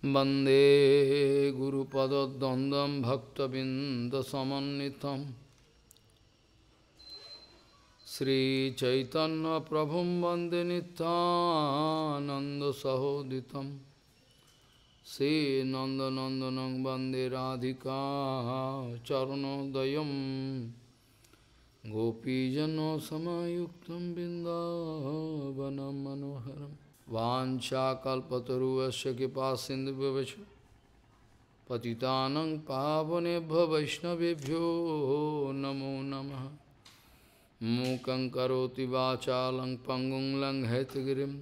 Bande Guru Pada Dandam Bhakta Samanitam. Sri Chaitanya Prabhum Bande Nanda Sahoditam Sri Nanda Nanda Nang Bande Radhika Charano Dayam Gopijano Samayuktam Bindavanam Manoharam वाञ्छाकल्पतरुवस्य कृपा सिन्धुभ्यवच पतितानं पावनेभ्य वैष्णवेभ्यो नमो नमः मूकं करोति वाचालं पङ्गुं लं हैतगिरिं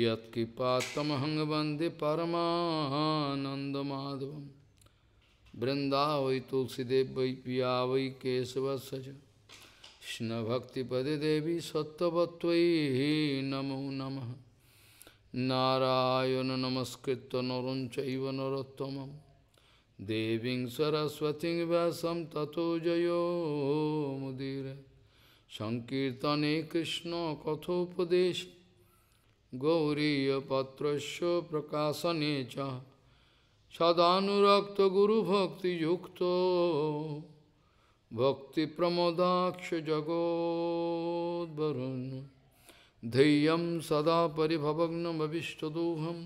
यत्किपातमहं वन्दे परमानन्दमाधवं वृन्दावै तुलसीदेव वै पिया वै केशवत्सज कृष्णभक्तिपदे देवी सत्त्ववत्त्वयि नमो नमः Narayana namaskritta naruncaiva narottamam Deving saraswati vasam tato jayo mudire Sankirtane Krishna kathopadeshi Gauriya patrasya prakasane cha Sadhanurakta guru bhakti yukto Bhakti pramodaksh jagod varun धैर्यं सदा परिभवग्नमभिष्टदोहं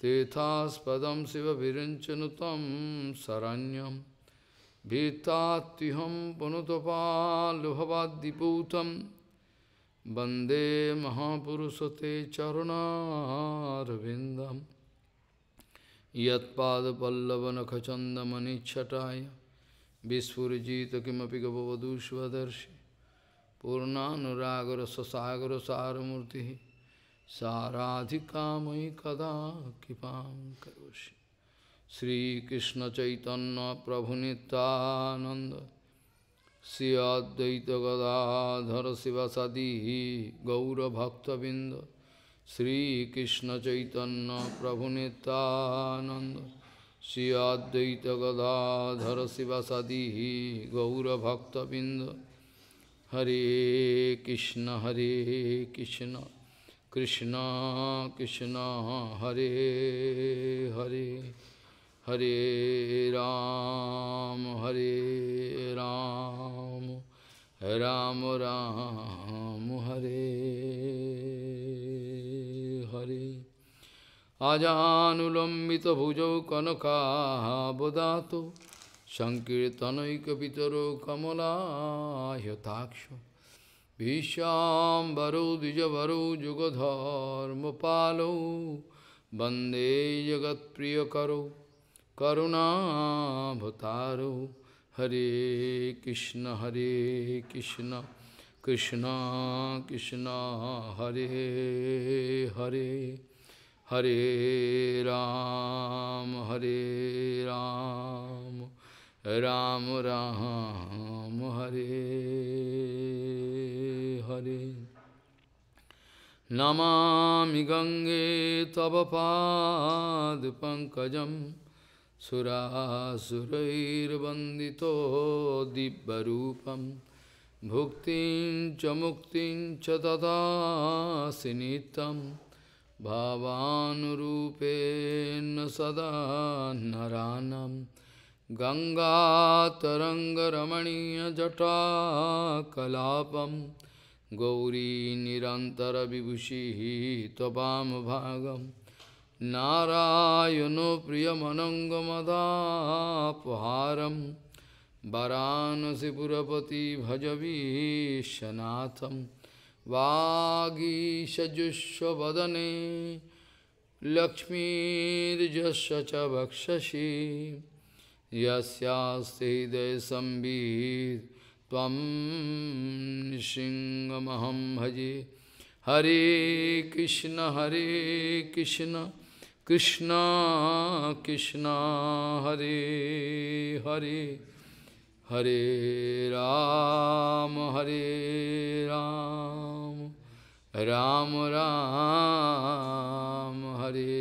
तेथास्पदं शिवभिरञ्चनु तं शरण्यं भीतात्युहं पुनुतपालुभवाद्दिपूतं वन्दे महापुरुषते चरुणारविन्दं यत्पादपल्लवनखचन्दमनिच्छटाय विस्फुरजित किमपि गववधूष्वदर्शि पूर्णानुरागर ससागर सारूर्ति साराधिका मयि कदा कृपा करोषि श्रीकृष्ण चैतन्य प्रभु नितानंद श्री अद्वैत गदाधर शिव सदी गौरभक्तबिंद श्रीकृष्ण चैतन्य प्रभु नितानंद श्री अद्वैत गदाधर शिव सदी गौरभक्तबिंद Hare Krishna, Hare Krishna, Krishna Krishna, Hare Hare, Hare Ram, Hare Ram, Ram Ram, Hare Hare. Ajahn Ajanulambita bhujau kanaka bodhato संकीर्तनकर कमलायताक्ष विश्वाम्बरौ द्विजरौ जुगधर्म पालौ वंदे जगत प्रिय करो करुणाभतारो हरे कृष्ण हरे कृष्ण कृष्ण कृष्ण हरे हरे हरे राम हरे Ram Ram Ram Hare Hare Namami Gange Tavapad Pankajam Sura Surair Bandito Dibbarupam Bhuktin Chamuktin Chatata Sinitam Bhavan Rupe Nasada Naranam गङ्गातरङ्गरमणीयजटाकलापं गौरीनिरन्तरविभूषिः त्ववामभागं नारायणो प्रियमनङ्गमदापहारं वरानसिपुरपति भजवीशनाथं वागीशजुष्वदने लक्ष्मीर्जस्य च वक्षसि यस्यास्ते हृदयसंवित् त्वं सिंहमहं भजे हरे कृष्ण हरे कृष्ण कृष्ण कृष्ण हरे हरे हरे राम हरे राम राम राम हरे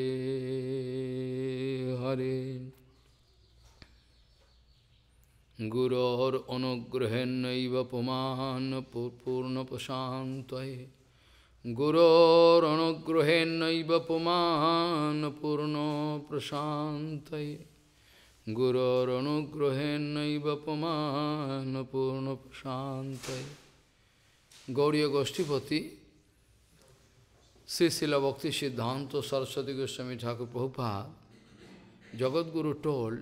हरे গুরোর অনুগ্রহেণৈব পুমান প্রশান্ত গুরোর অনুগ্রহেণৈব পুমান প্রশান্ত গুরোর অনুগ্রহেণৈব পুমান প্রশান্ত গৌরীয় গোষ্ঠীপতি Srila Bhakti Siddhanta Saraswati Goswami Thakur Prabhupada Jagadguru told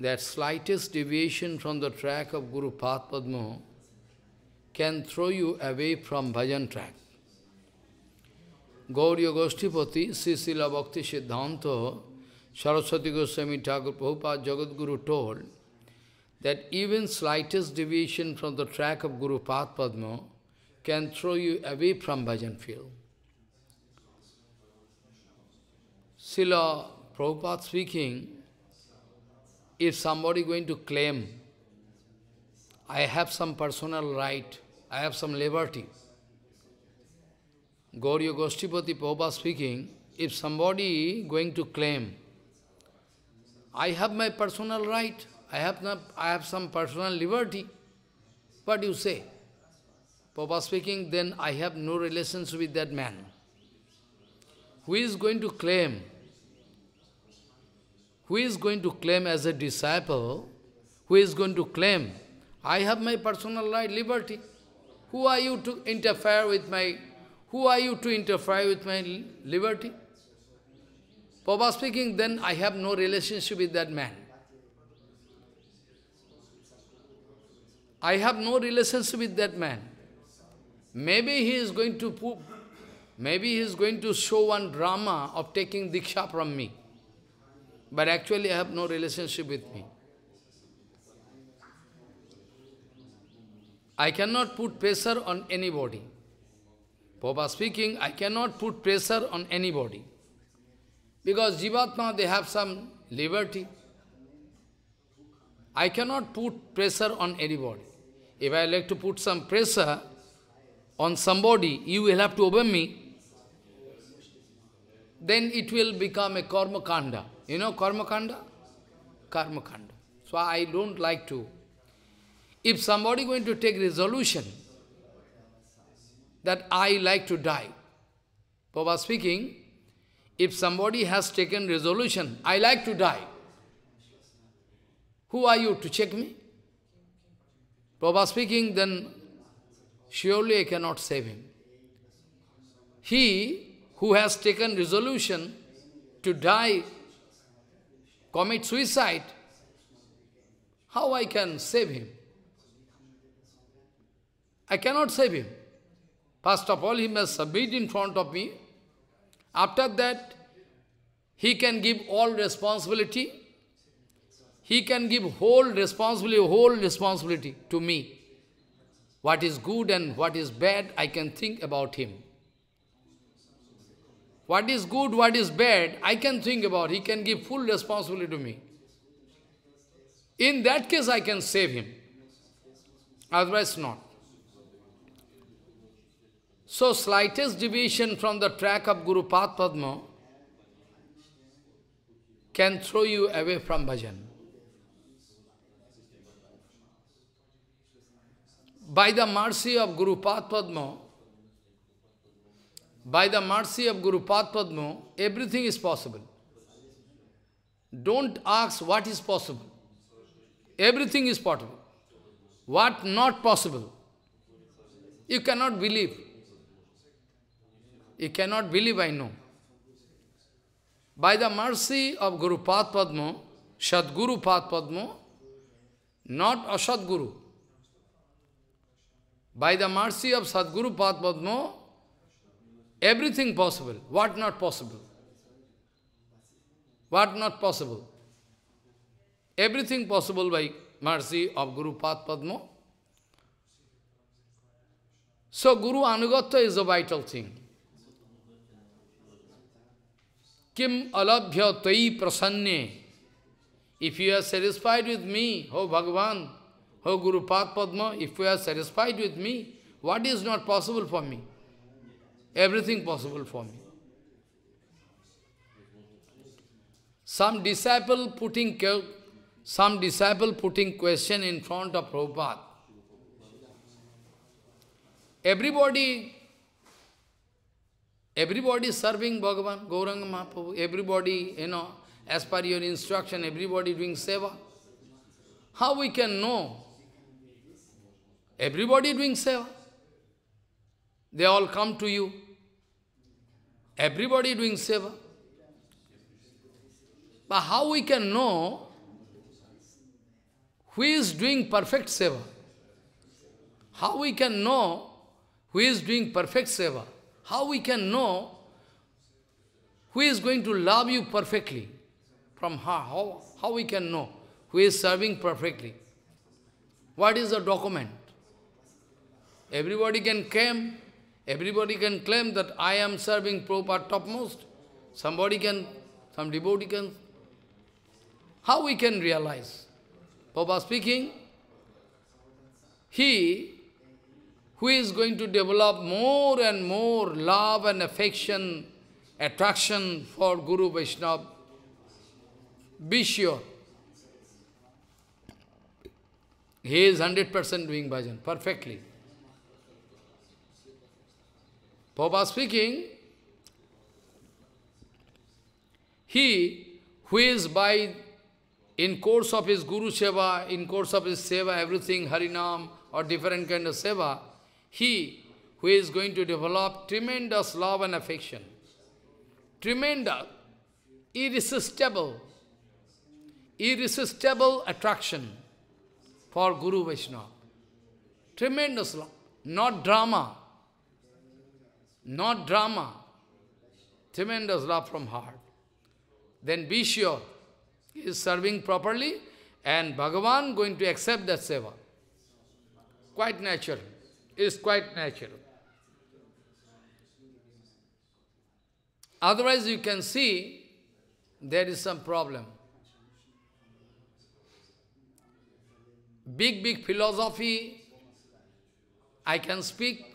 that slightest deviation from the track of Guru Padma can throw you away from bhajan track. Gauriya Goshtipati, Sisila Bhakti Siddhanta, Saraswati Goswami Thakur Prabhupada Jagadguru told that even slightest deviation from the track of Guru Padma can throw you away from bhajan field. Srila Prabhupada speaking, if somebody going to claim, I have some personal right, I have some liberty, Gauriya Goshtipati Prabhupada speaking, if somebody going to claim, I have my personal right, I have, not, I have some personal liberty, what do you say? Prabhupada speaking, then I have no relations with that man. Who is going to claim who is going to claim as a disciple? Who is going to claim, I have my personal right liberty. Who are you to interfere with my, who are you to interfere with my liberty? Papa speaking, then I have no relationship with that man. I have no relationship with that man. Maybe he is going to poop, maybe he is going to show one drama of taking diksha from me. But actually I have no relationship with me. I cannot put pressure on anybody. Papa speaking, I cannot put pressure on anybody. Because Jivatma, they have some liberty. I cannot put pressure on anybody. If I like to put some pressure on somebody, you will have to obey me, then it will become a karma kanda. You know karmakanda? Karmakanda. So I don't like to. If somebody going to take resolution that I like to die, Baba speaking, if somebody has taken resolution, I like to die, who are you to check me? Baba speaking, then surely I cannot save him. He who has taken resolution to die commit suicide, how I can save him? I cannot save him. First of all, he must submit in front of me. After that, he can give all responsibility. He can give whole responsibility, whole responsibility to me. What is good and what is bad, I can think about him. What is good, what is bad, I can think about. He can give full responsibility to me. In that case, I can save him. Otherwise, not. So, slightest deviation from the track of Guru Pad Padma can throw you away from bhajan. By the mercy of Guru Pad Padma, by the mercy of Guru Padma, everything is possible. Don't ask what is possible. Everything is possible. What not possible? You cannot believe. You cannot believe, I know. By the mercy of Guru Padma, Sadguru Padma, not Asad Guru. By the mercy of Sadguru Padma, Everything possible. What not possible? What not possible? Everything possible by mercy of Guru Pad Padma. So Guru Anugatya is a vital thing. Kim alabhya tai prasanne. If you are satisfied with me, oh Bhagavan, oh Guru Pad Padma, if you are satisfied with me, what is not possible for me? everything possible for me. Some disciple putting some disciple putting question in front of Prabhupada. Everybody, everybody serving Bhagavan, Gauranga Mahaprabhu, everybody, you know, as per your instruction, everybody doing seva. How we can know? Everybody doing seva. They all come to you. Everybody doing seva. But how we can know who is doing perfect seva? How we can know who is doing perfect seva? How we can know who is going to love you perfectly? From her, how, how we can know who is serving perfectly? What is the document? Everybody can come Everybody can claim that I am serving Prabhupada topmost. Somebody can, some devotee can. How we can realize? Prabhupada speaking, he who is going to develop more and more love and affection, attraction for Guru Vaishnava, be sure. He is 100% doing bhajan, perfectly. Prabhupada speaking, he who is by, in course of his Guru Seva, in course of his Seva, everything, Harinam, or different kind of Seva, he who is going to develop tremendous love and affection, tremendous, irresistible, irresistible attraction for Guru Vaishnava. Tremendous love, not drama, not drama. Tremendous love from heart. Then be sure he is serving properly and Bhagavan going to accept that seva. Quite natural. It is quite natural. Otherwise you can see there is some problem. Big, big philosophy, I can speak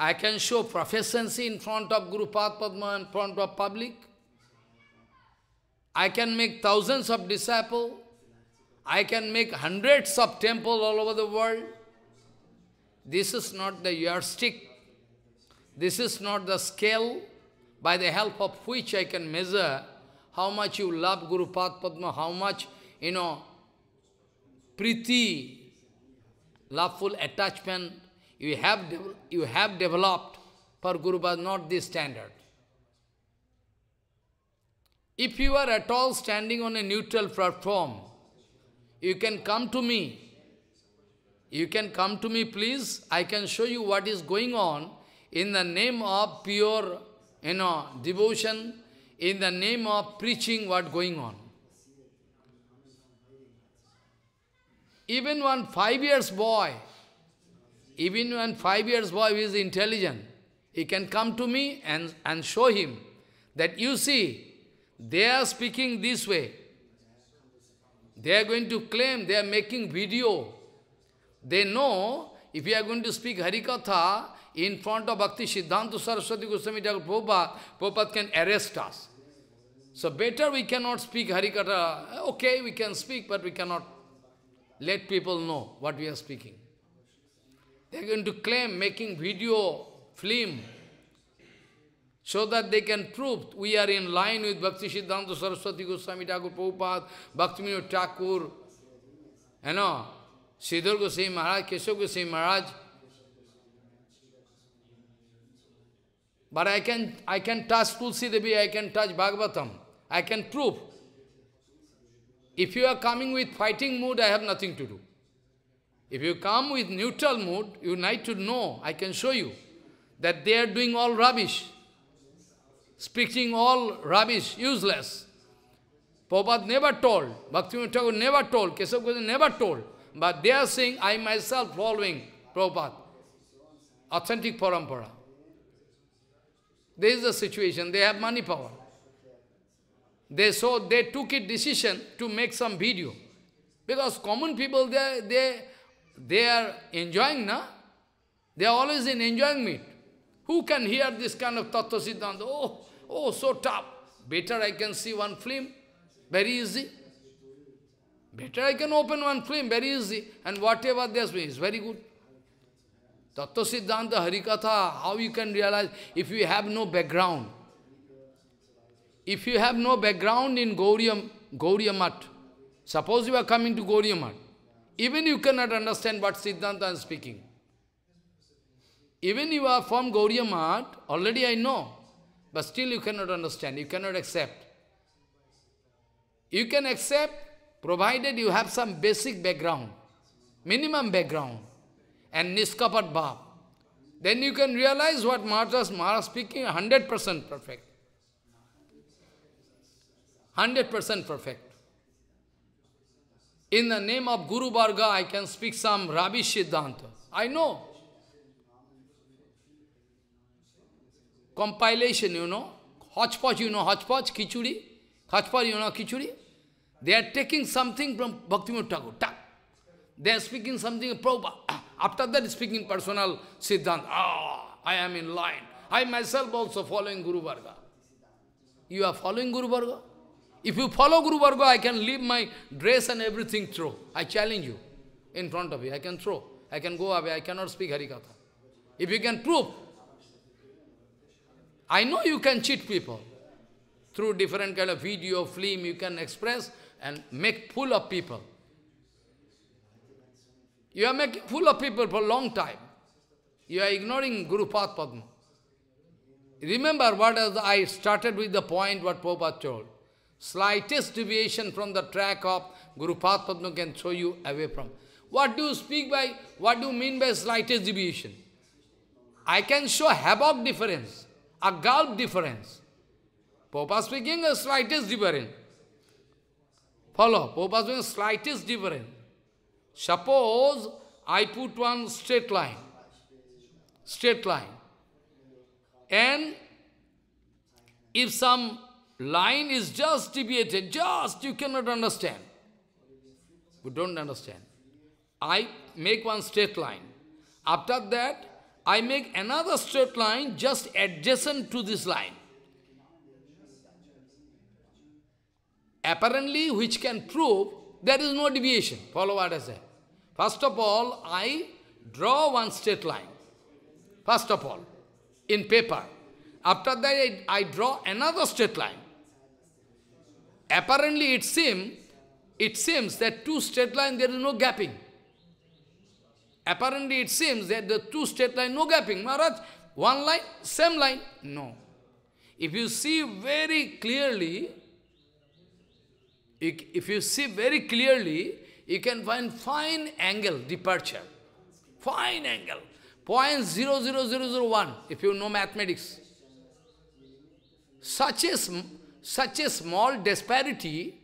I can show proficiency in front of Guru Padma, in front of public. I can make thousands of disciples. I can make hundreds of temples all over the world. This is not the yardstick. This is not the scale by the help of which I can measure how much you love Guru Padma, how much, you know, priti, loveful attachment you have, you have developed for Gurupada not this standard. If you are at all standing on a neutral platform, you can come to me. You can come to me, please. I can show you what is going on in the name of pure, you know, devotion, in the name of preaching what going on. Even one five years boy, even when five years boy is intelligent, he can come to me and, and show him that you see, they are speaking this way. They are going to claim, they are making video. They know if you are going to speak Harikatha in front of Bhakti Siddhanta Saraswati Goswami Thakur Prabhupada, Prabhupada can arrest us. So better we cannot speak Harikatha. Okay, we can speak, but we cannot let people know what we are speaking. They are going to claim making video, film, so that they can prove we are in line with Bhakti Siddhanta Saraswati Goswami Thakur Prabhupada, Minu Thakur, you know, Siddhar Goswami Maharaj, Keshav Goswami Maharaj. But I can, I can touch Tulsi Devi, I can touch Bhagavatam. I can prove. If you are coming with fighting mood, I have nothing to do. If you come with neutral mood, you need to know, I can show you, that they are doing all rubbish, speaking all rubbish, useless. Prabhupada never told, Bhakti Thakur never told, Kesav Goswami never told, but they are saying, I myself following Prabhupada, authentic parampara. There is the situation, they have money power. They so they took a decision to make some video. Because common people, they, they, they are enjoying, na? They are always in enjoying me. Who can hear this kind of Tattva Siddhanta? Oh, oh, so tough. Better I can see one film, very easy. Better I can open one film, very easy. And whatever there's me is very good. Tattva Siddhanta Harikatha, how you can realize if you have no background? If you have no background in Gauriya, Gauriya Suppose you are coming to Gauriya even you cannot understand what Siddhanta is speaking. Even you are from Gauriya Mahat, already I know, but still you cannot understand, you cannot accept. You can accept provided you have some basic background, minimum background, and Niskapat Bhav. Then you can realize what Maharaj Maharaj speaking 100% perfect. 100% perfect. In the name of Guru Varga, I can speak some Rabi Siddhanta. I know. Compilation, you know. hotchpotch. you know hotchpotch. kichuri. hotchpotch. you know kichuri. They are taking something from Bhakti Thakur. They are speaking something Prabhupada. Ah, after that, speaking personal Siddhanta. Ah, I am in line. I myself also following Guru Varga. You are following Guru Varga? If you follow Guru Varga, I can leave my dress and everything throw. I challenge you in front of you. I can throw. I can go away. I cannot speak Harikatha. If you can prove, I know you can cheat people. Through different kind of video, film, you can express and make full of people. You are making full of people for a long time. You are ignoring Guru Path Padma. Remember what I started with the point what Prabhupada told. Slightest deviation from the track of Guru Padma can throw you away from. What do you speak by, what do you mean by slightest deviation? I can show havoc difference, a gulp difference. Popa speaking a slightest difference. Follow, Popa speaking slightest difference. Suppose I put one straight line, straight line, and if some Line is just deviated, just you cannot understand. You don't understand. I make one straight line. After that, I make another straight line just adjacent to this line. Apparently, which can prove there is no deviation. Follow what I say. First of all, I draw one straight line. First of all, in paper. After that, I, I draw another straight line. Apparently it seems, it seems that two straight line there is no gapping. Apparently it seems that the two straight line no gapping. Maharaj, one line, same line. No. If you see very clearly, if you see very clearly, you can find fine angle departure. Fine angle. point zero zero zero zero one. if you know mathematics. Such as such a small disparity,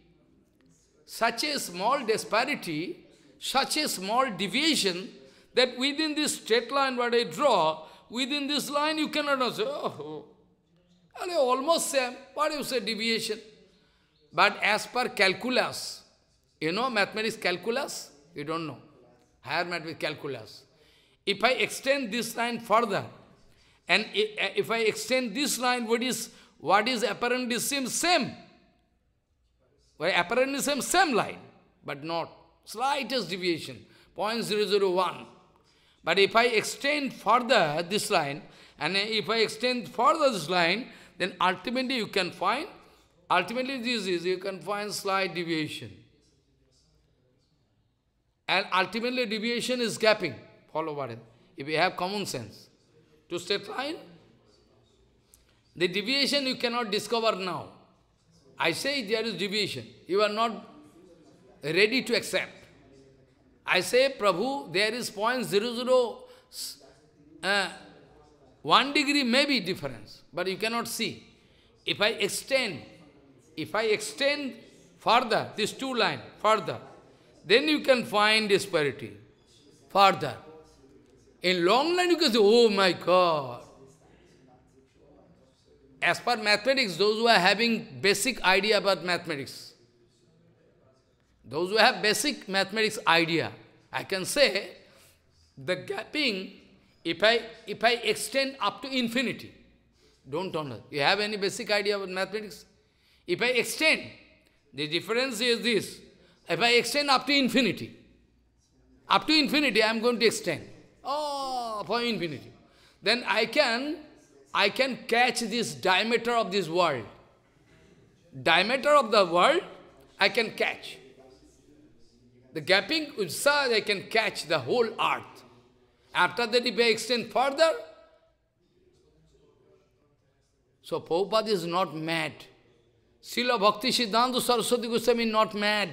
such a small disparity, such a small deviation, that within this straight line what I draw, within this line you cannot answer, oh, oh. almost same, what you say deviation? But as per calculus, you know mathematics calculus? You don't know. Higher mathematics calculus. If I extend this line further, and uh, if I extend this line, what is what is apparently same? Same. Well, is same, same line, but not. Slightest deviation, 0.001. But if I extend further this line, and if I extend further this line, then ultimately you can find, ultimately this is, you can find slight deviation. And ultimately deviation is gapping. Follow what mean? If you have common sense. To straight line, the deviation you cannot discover now. I say there is deviation. You are not ready to accept. I say, Prabhu, there is 0.00, uh, one degree may be difference, but you cannot see. If I extend, if I extend further, this two line, further, then you can find disparity, further. In long line you can say, oh my God, as per mathematics, those who are having basic idea about mathematics, those who have basic mathematics idea, I can say the gapping, if I, if I extend up to infinity, don't turn You have any basic idea about mathematics? If I extend, the difference is this. If I extend up to infinity, up to infinity, I am going to extend. Oh, for infinity. Then I can I can catch this diameter of this world. Diameter of the world, I can catch. The gaping with such, I can catch the whole earth. After that, if I extend further, so Prabhupada is not mad. Srila Bhakti Siddhanta Saraswati Goswami is not mad.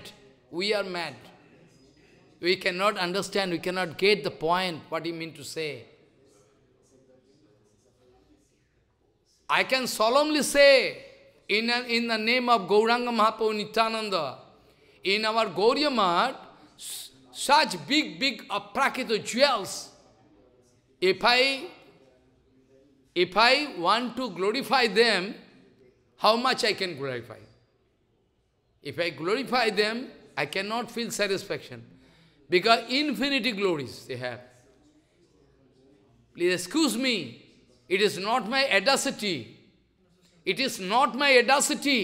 We are mad. We cannot understand, we cannot get the point, what he meant to say. I can solemnly say, in, a, in the name of Gauranga Mahaprabhu Nityananda, in our Gauriya such big, big aprakita jewels, if I, if I want to glorify them, how much I can glorify? If I glorify them, I cannot feel satisfaction. Because infinity glories they have. Please excuse me. It is not my audacity. It is not my audacity.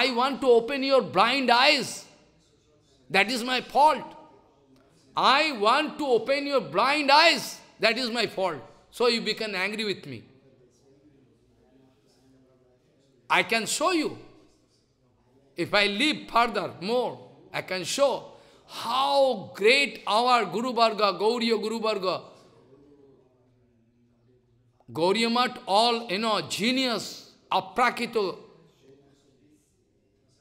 I want to open your blind eyes. That is my fault. I want to open your blind eyes. That is my fault. So you become angry with me. I can show you. If I live further, more, I can show how great our Guru Bhargava, Gauriya Guru Bhargava, Goryamat, all, you know, genius, aprakito,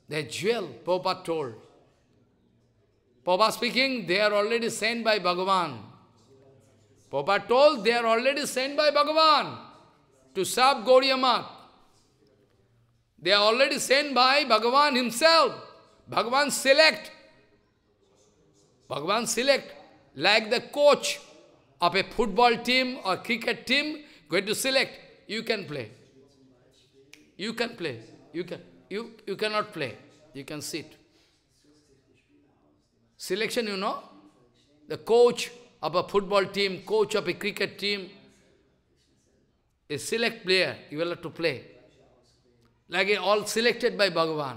they jewel, Prabhupada told. Prabhupada speaking, they are already sent by Bhagavan. Prabhupada told, they are already sent by Bhagavan to serve Goryamat. They are already sent by Bhagavan himself. Bhagavan select. Bhagavan select like the coach of a football team or cricket team. Going to select, you can play. You can play. You can you you cannot play. You can sit. Selection, you know? The coach of a football team, coach of a cricket team, a select player, you will have to play. Like all selected by Bhagavan.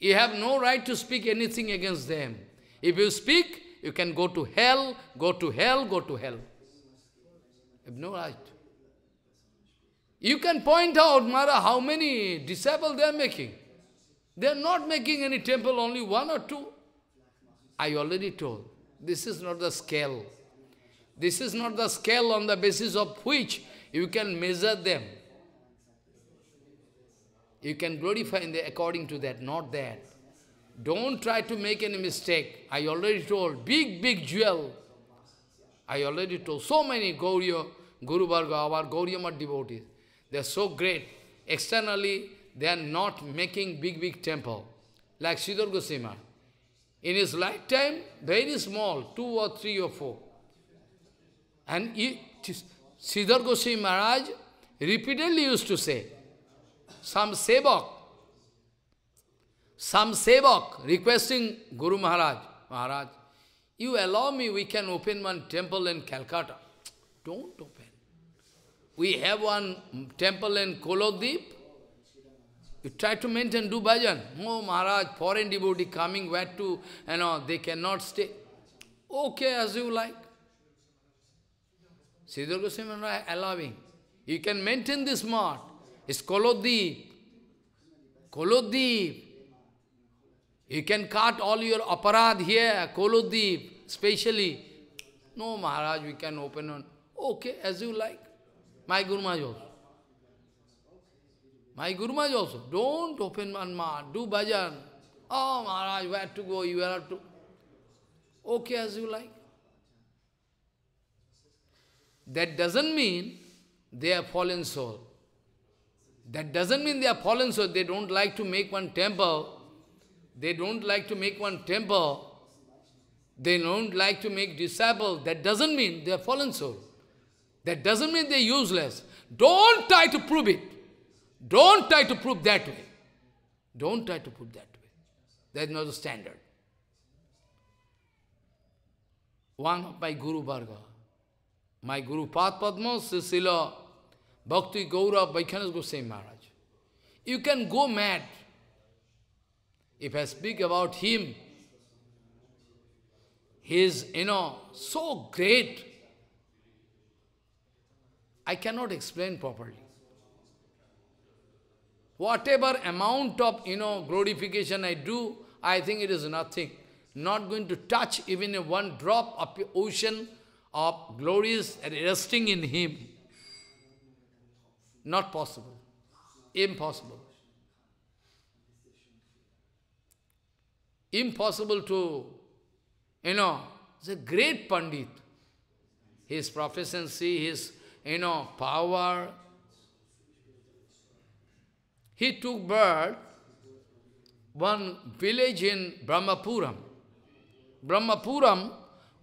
You have no right to speak anything against them. If you speak, you can go to hell, go to hell, go to hell. You have no right. You can point out, Mara, how many disciples they are making. They are not making any temple, only one or two. I already told, this is not the scale. This is not the scale on the basis of which you can measure them. You can glorify them according to that, not that. Don't try to make any mistake. I already told, big, big jewel. I already told so many Gauriya, Guru Varga, our Gauriyamad devotees. They are so great. Externally, they are not making big, big temple. Like Siddhar Goswami. In his lifetime, very small, two or three or four. And he, Siddhar Goswami Maharaj repeatedly used to say, some sevak, some sevak requesting Guru Maharaj, Maharaj, you allow me, we can open one temple in Calcutta. Don't open. We have one temple in Kolodip. You try to maintain, do bhajan. Oh, Maharaj, foreign devotee coming, where to, you know, they cannot stay. Okay, as you like. Siddhar Goswami Maharaj allowing. You can maintain this mart. It's Kolodip. Kolodip. You can cut all your aparad here, Kolodip, specially. No, Maharaj, we can open on. Okay, as you like. My Guru Maharaj also. My Guru Maharaj also. Don't open mouth. do bhajan. Oh Maharaj, where to go? You have to. Okay, as you like. That doesn't mean they are fallen soul. That doesn't mean they are fallen soul. They don't like to make one temple. They don't like to make one temple. They don't like to make disciples. That doesn't mean they are fallen soul. That doesn't mean they're useless. Don't try to prove it. Don't try to prove that way. Don't try to prove that way. That is not the standard. One of my Guru Bhargava, my Guru Padma, Sisila, Bhakti gaura Vaikhanas Goswami Maharaj. You can go mad. If I speak about him, he is, you know, so great. I cannot explain properly. Whatever amount of, you know, glorification I do, I think it is nothing. Not going to touch even one drop of ocean of glories resting in Him. Not possible. Impossible. Impossible to, you know, the great Pandit. His proficiency, his you know, power. He took birth one village in Brahmapuram. Brahmapuram,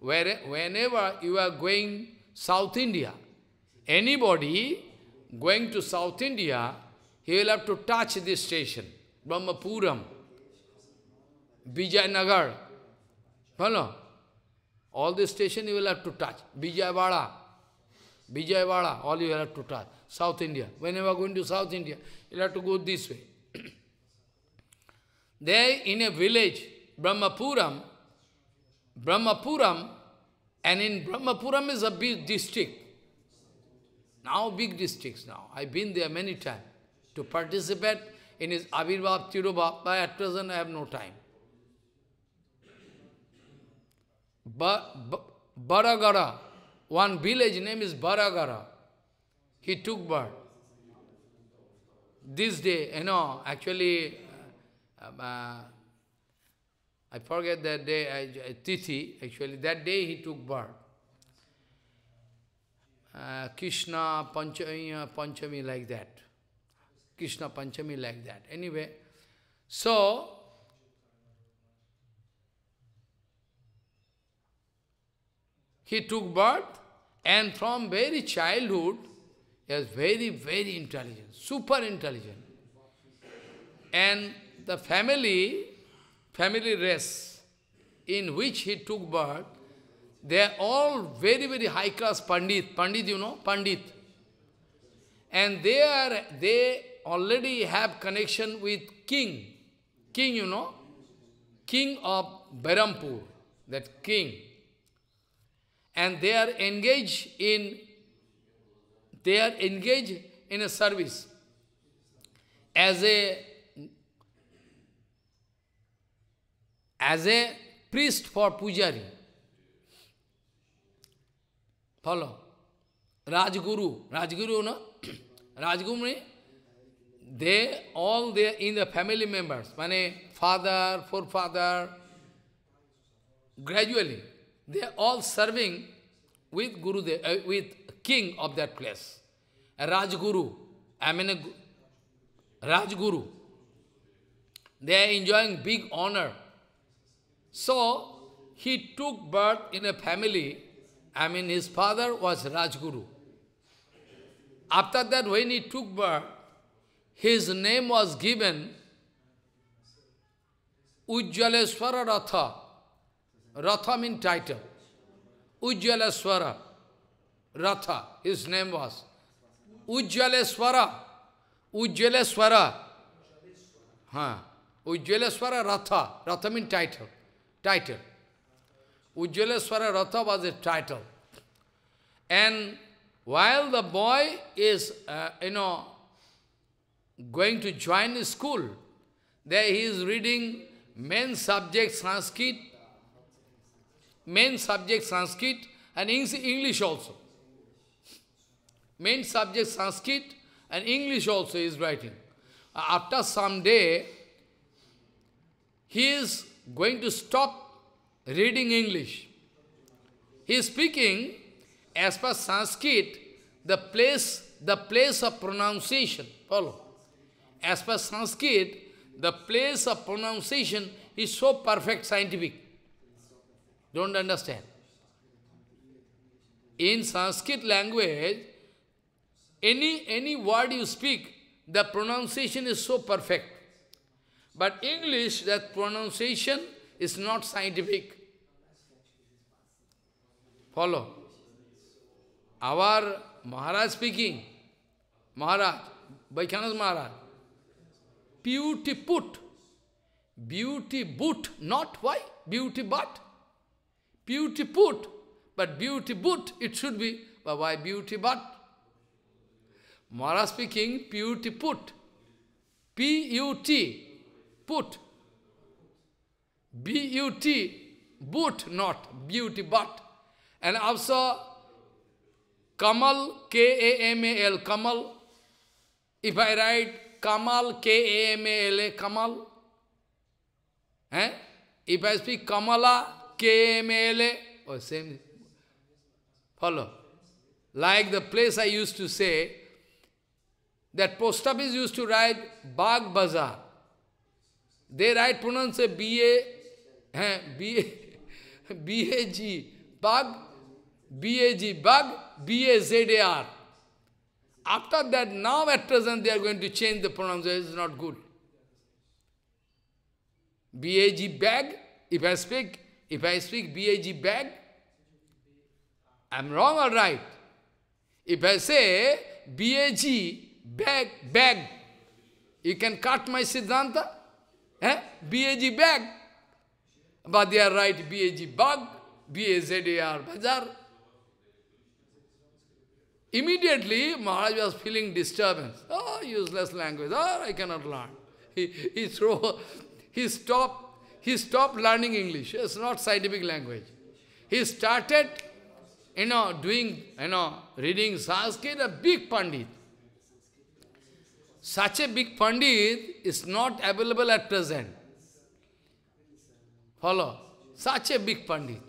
where, whenever you are going South India, anybody going to South India, he will have to touch this station, Brahmapuram, Vijayanagar. Follow? All these station you will have to touch, Vijayawada. Vijayawada, all you have to touch. South India. Whenever going to South India, you have to go this way. there in a village, Brahmapuram, Brahmapuram, and in Brahmapuram is a big district. Now big districts now. I've been there many times to participate in his Abhirbhav, Tirubhav, but at present I have no time. But, ba, Baragara, one village name is Baragara. He took birth. This day, you know, actually, uh, uh, I forget that day, uh, Tithi, actually, that day he took birth. Uh, Krishna Panchami, uh, Panchami like that. Krishna Panchami like that. Anyway, so, he took birth and from very childhood, he was very, very intelligent, super intelligent. And the family, family race in which he took birth, they are all very, very high class Pandit. Pandit, you know, Pandit. And they are, they already have connection with king. King, you know, king of Berampur, that king and they are engaged in they are engaged in a service as a as a priest for pujari. Follow. Rajguru. Rajguru, no? Rajguru, they all they in the family members. Mane father, forefather. Gradually, they are all serving with Guru, uh, with king of that place. A Rajguru, I mean a Rajguru. They are enjoying big honor. So, he took birth in a family, I mean his father was Rajguru. After that, when he took birth, his name was given Ujjaleswara Ratha. Ratha means title. Ujjalaswara. Ratha, his name was. Ujjalaswara. Ujjalaswara. Huh. Ujjalaswara Ratha. Ratha means title. Title. Ujjalaswara Ratha was a title. And while the boy is, uh, you know, going to join school, there he is reading main subject Sanskrit main subject Sanskrit and English also. Main subject Sanskrit and English also is writing. After some day, he is going to stop reading English. He is speaking, as per Sanskrit, the place, the place of pronunciation, follow. As per Sanskrit, the place of pronunciation is so perfect scientific. Don't understand. In Sanskrit language, any, any word you speak, the pronunciation is so perfect. But English, that pronunciation is not scientific. Follow. Our Maharaj speaking, Maharaj, Vaikanas Maharaj, beauty put, beauty boot, not why, beauty but. Beauty put, but beauty boot. it should be. But why beauty but? Mara speaking, beauty put. P-U-T, put. B-U-T, boot, not beauty but. And also, Kamal, K-A-M-A-L, Kamal. If I write Kamal, K-A-M-A-L-A, Kamal. Eh? If I speak Kamala, ke mele, or oh, same, follow. Like the place I used to say, that post office used to write Bagh Bazaar. They write, pronounce a B-A, B-A, B-A-G, Bagh, B-A-G, Bagh, B-A-Z-A-R. After that, now at present they are going to change the pronunciation, it's not good. B-A-G, bag, if I speak if I speak BAG bag, I'm wrong or right? If I say BAG bag, bag, you can cut my Siddhanta? Eh? BAG bag. But they are right, BAG bug, BAZAR bazaar. Immediately, Maharaj was feeling disturbance. Oh, useless language. Oh, I cannot learn. He, he threw. he stopped he stopped learning English. It's not scientific language. He started, you know, doing, you know, reading Sanskrit, a big Pandit. Such a big Pandit is not available at present. Follow? Such a big Pandit.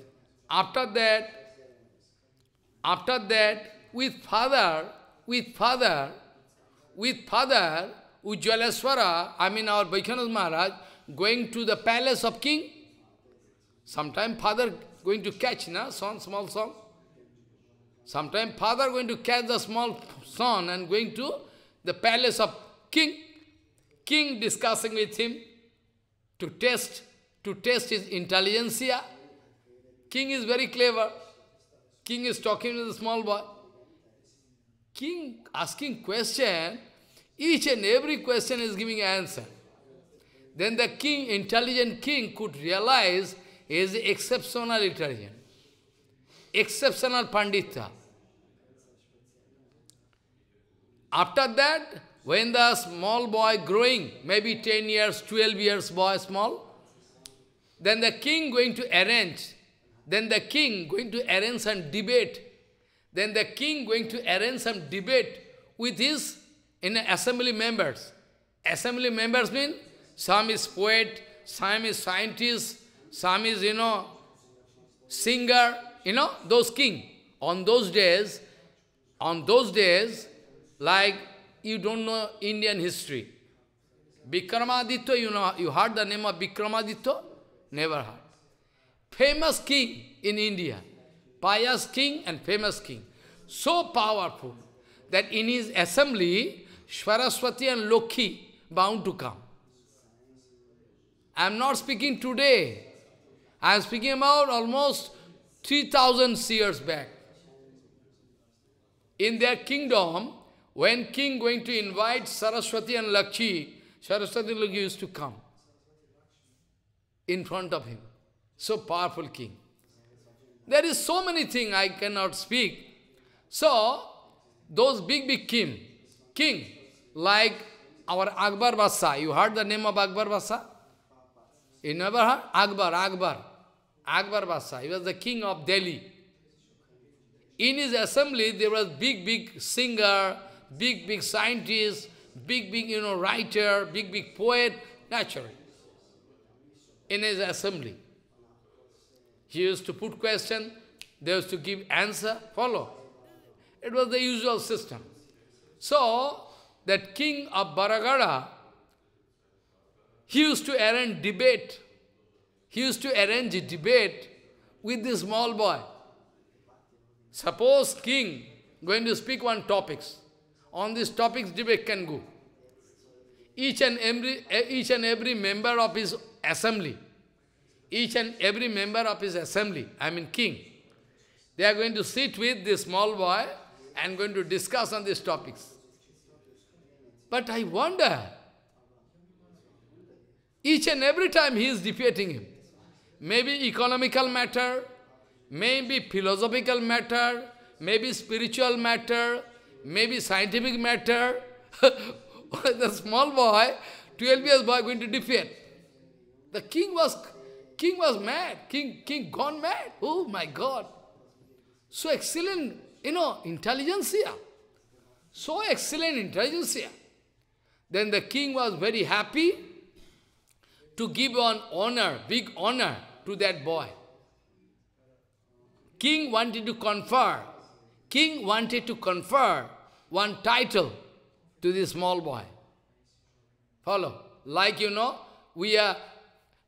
After that, after that, with father, with father, with father, Ujjalaswara, I mean our Vaishnav Maharaj, going to the palace of king. Sometime father going to catch, na, son, small son. Sometime father going to catch the small son and going to the palace of king. King discussing with him to test, to test his intelligentsia. King is very clever. King is talking to the small boy. King asking question, each and every question is giving answer. Then the king, intelligent king, could realize his is exceptional intelligence, exceptional pandita. After that, when the small boy growing, maybe 10 years, 12 years boy small, then the king going to arrange, then the king going to arrange some debate, then the king going to arrange some debate with his in assembly members. Assembly members mean some is poet, some is scientist, some is, you know, singer, you know, those king. On those days, on those days, like you don't know Indian history. Vikramaditya, you know, you heard the name of Vikramaditya? Never heard. Famous king in India. Pious king and famous king. So powerful that in his assembly, Swaraswati and Lokhi bound to come. I am not speaking today. I am speaking about almost 3000 years back. In their kingdom, when king going to invite Saraswati and Lakshmi, Saraswati and Lakshmi used to come in front of him. So powerful king. There is so many things I cannot speak. So, those big, big king, king, like our Akbar Basa, you heard the name of Akbar Basa? You never heard? Akbar, Akbar. Akbar Basa. He was the king of Delhi. In his assembly, there was big, big singer, big, big scientist, big, big, you know, writer, big, big poet, naturally. In his assembly. He used to put question, they used to give answer, follow. It was the usual system. So, that king of Baragada. He used to arrange debate. He used to arrange a debate with this small boy. Suppose king going to speak one topics. On these topics debate can go. Each and every, each and every member of his assembly, each and every member of his assembly, I mean king, they are going to sit with this small boy and going to discuss on these topics. But I wonder, each and every time he is defeating him. Maybe economical matter, maybe philosophical matter, maybe spiritual matter, maybe scientific matter. the small boy, 12 years boy going to defeat. The king was king was mad. King king gone mad. Oh my god. So excellent, you know, intelligence So excellent intelligence Then the king was very happy to give an honor, big honor to that boy. King wanted to confer, king wanted to confer one title to this small boy. Follow. Like you know, we are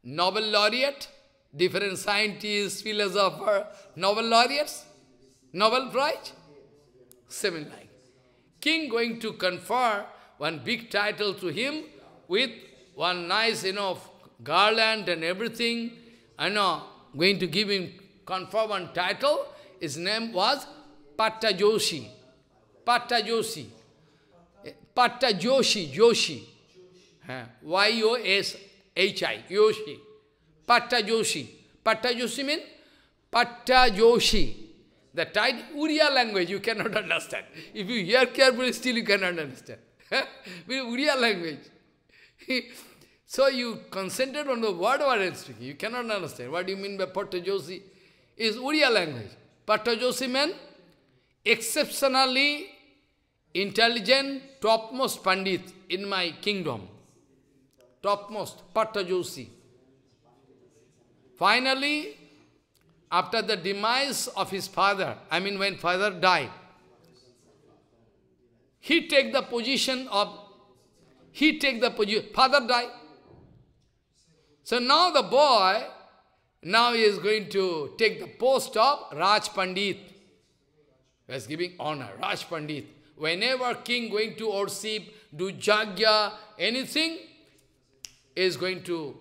Nobel laureate, different scientists, philosophers, Nobel laureates, Nobel Prize, similar. Like. King going to confer one big title to him with one nice, you know, garland and everything, I know, going to give him confirm one title. His name was Patta eh, Joshi. Patta Joshi. Y-O-S-H-I, Yoshi. Patta Joshi means Joshi. The title, Uriya language, you cannot understand. If you hear carefully, still you cannot understand. Uriya language. So you concentrate on the word what I'm speaking. You cannot understand. What do you mean by Patajosi? Is Uriya language. Patajosi means exceptionally intelligent, topmost Pandit in my kingdom. Topmost, Patajosi. Finally, after the demise of his father, I mean when father died, he take the position of, he take the position, father died, so now the boy, now he is going to take the post of Raj Pandit. He is giving honor, Raj Pandit. Whenever king going to worship, do jagya, anything, is going to,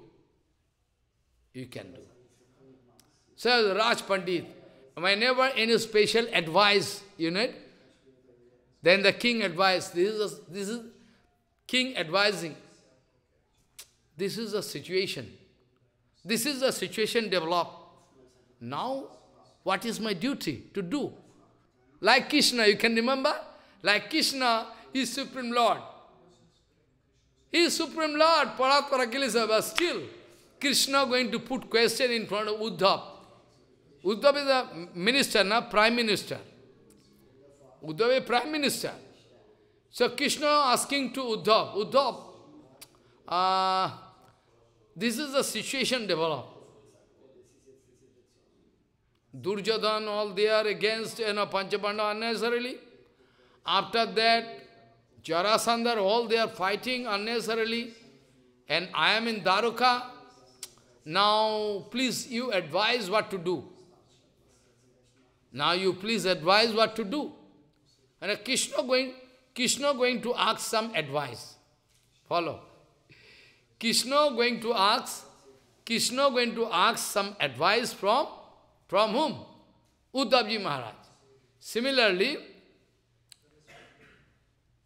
you can do. So Raj Pandit, whenever any special advice you need, then the king advice, this is, this is king advising, this is the situation. This is the situation developed. Now, what is my duty to do? Like Krishna, you can remember? Like Krishna, he is Supreme Lord. He is Supreme Lord, Paratpara but still, Krishna going to put question in front of Uddhav. Uddhav is a minister, not prime minister. Uddhav is prime minister. So Krishna asking to Uddhav, Uddhav, uh, this is the situation developed. Durjadhan, all they are against, you know, Panchabanda unnecessarily. After that, Jarasandha, all they are fighting unnecessarily. And I am in Daruka. Now, please, you advise what to do. Now you please advise what to do. And Krishna going, Krishna going to ask some advice. Follow. Krishna going to ask, Krishna going to ask some advice from, from whom? Uddhavji Maharaj. Similarly,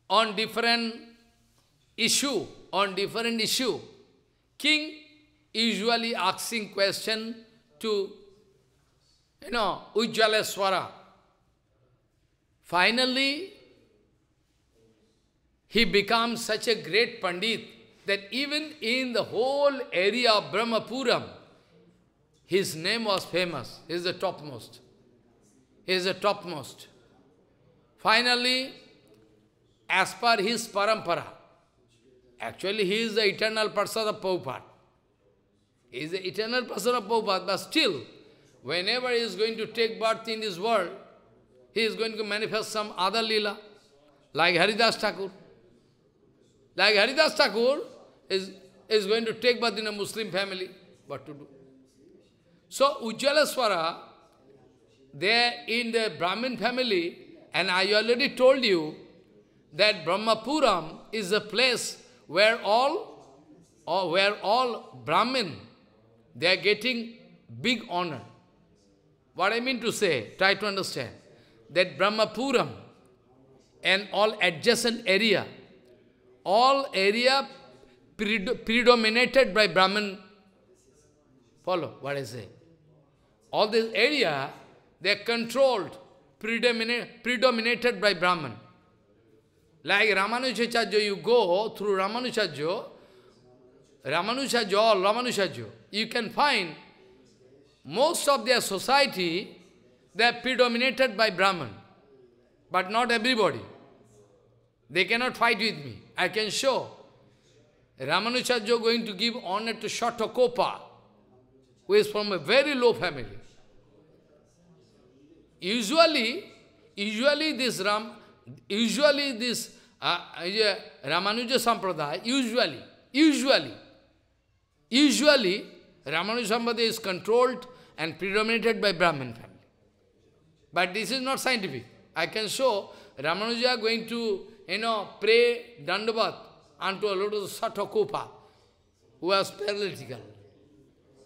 on different issue, on different issue, king usually asking question to, you know, Ujjaleswara. Finally, he becomes such a great Pandit, that even in the whole area of Brahmapuram, his name was famous. He is the topmost. He is the topmost. Finally, as per his parampara, actually he is the eternal person of Prabhupada. He is the eternal person of Prabhupada, but still, whenever he is going to take birth in this world, he is going to manifest some other lila, like Haridas Thakur. Like Haridas Thakur, is, is going to take birth in a Muslim family. What to do? So Ujjalaswara, there in the Brahmin family, and I already told you that Brahmapuram is a place where all, or where all Brahmin, they are getting big honor. What I mean to say, try to understand, that Brahmapuram and all adjacent area, all area predominated by Brahman. Follow what I say. All this area, they are controlled, predominated by Brahman. Like Ramanujacharya, you go through Ramanujacharya, Ramanujacharya or Ramanujacharya, you can find most of their society, they are predominated by Brahman. But not everybody. They cannot fight with me. I can show. Ramanujarya going to give honor to Shatakopa, who is from a very low family. Usually, usually this Ram, usually this uh, uh Ramanuja Sampradaya, usually, usually, usually Ramanuja Sampradaya is controlled and predominated by Brahmin family. But this is not scientific. I can show Ramanuja going to, you know, pray Dandavat unto a lot of Satakopa, who was paralytical,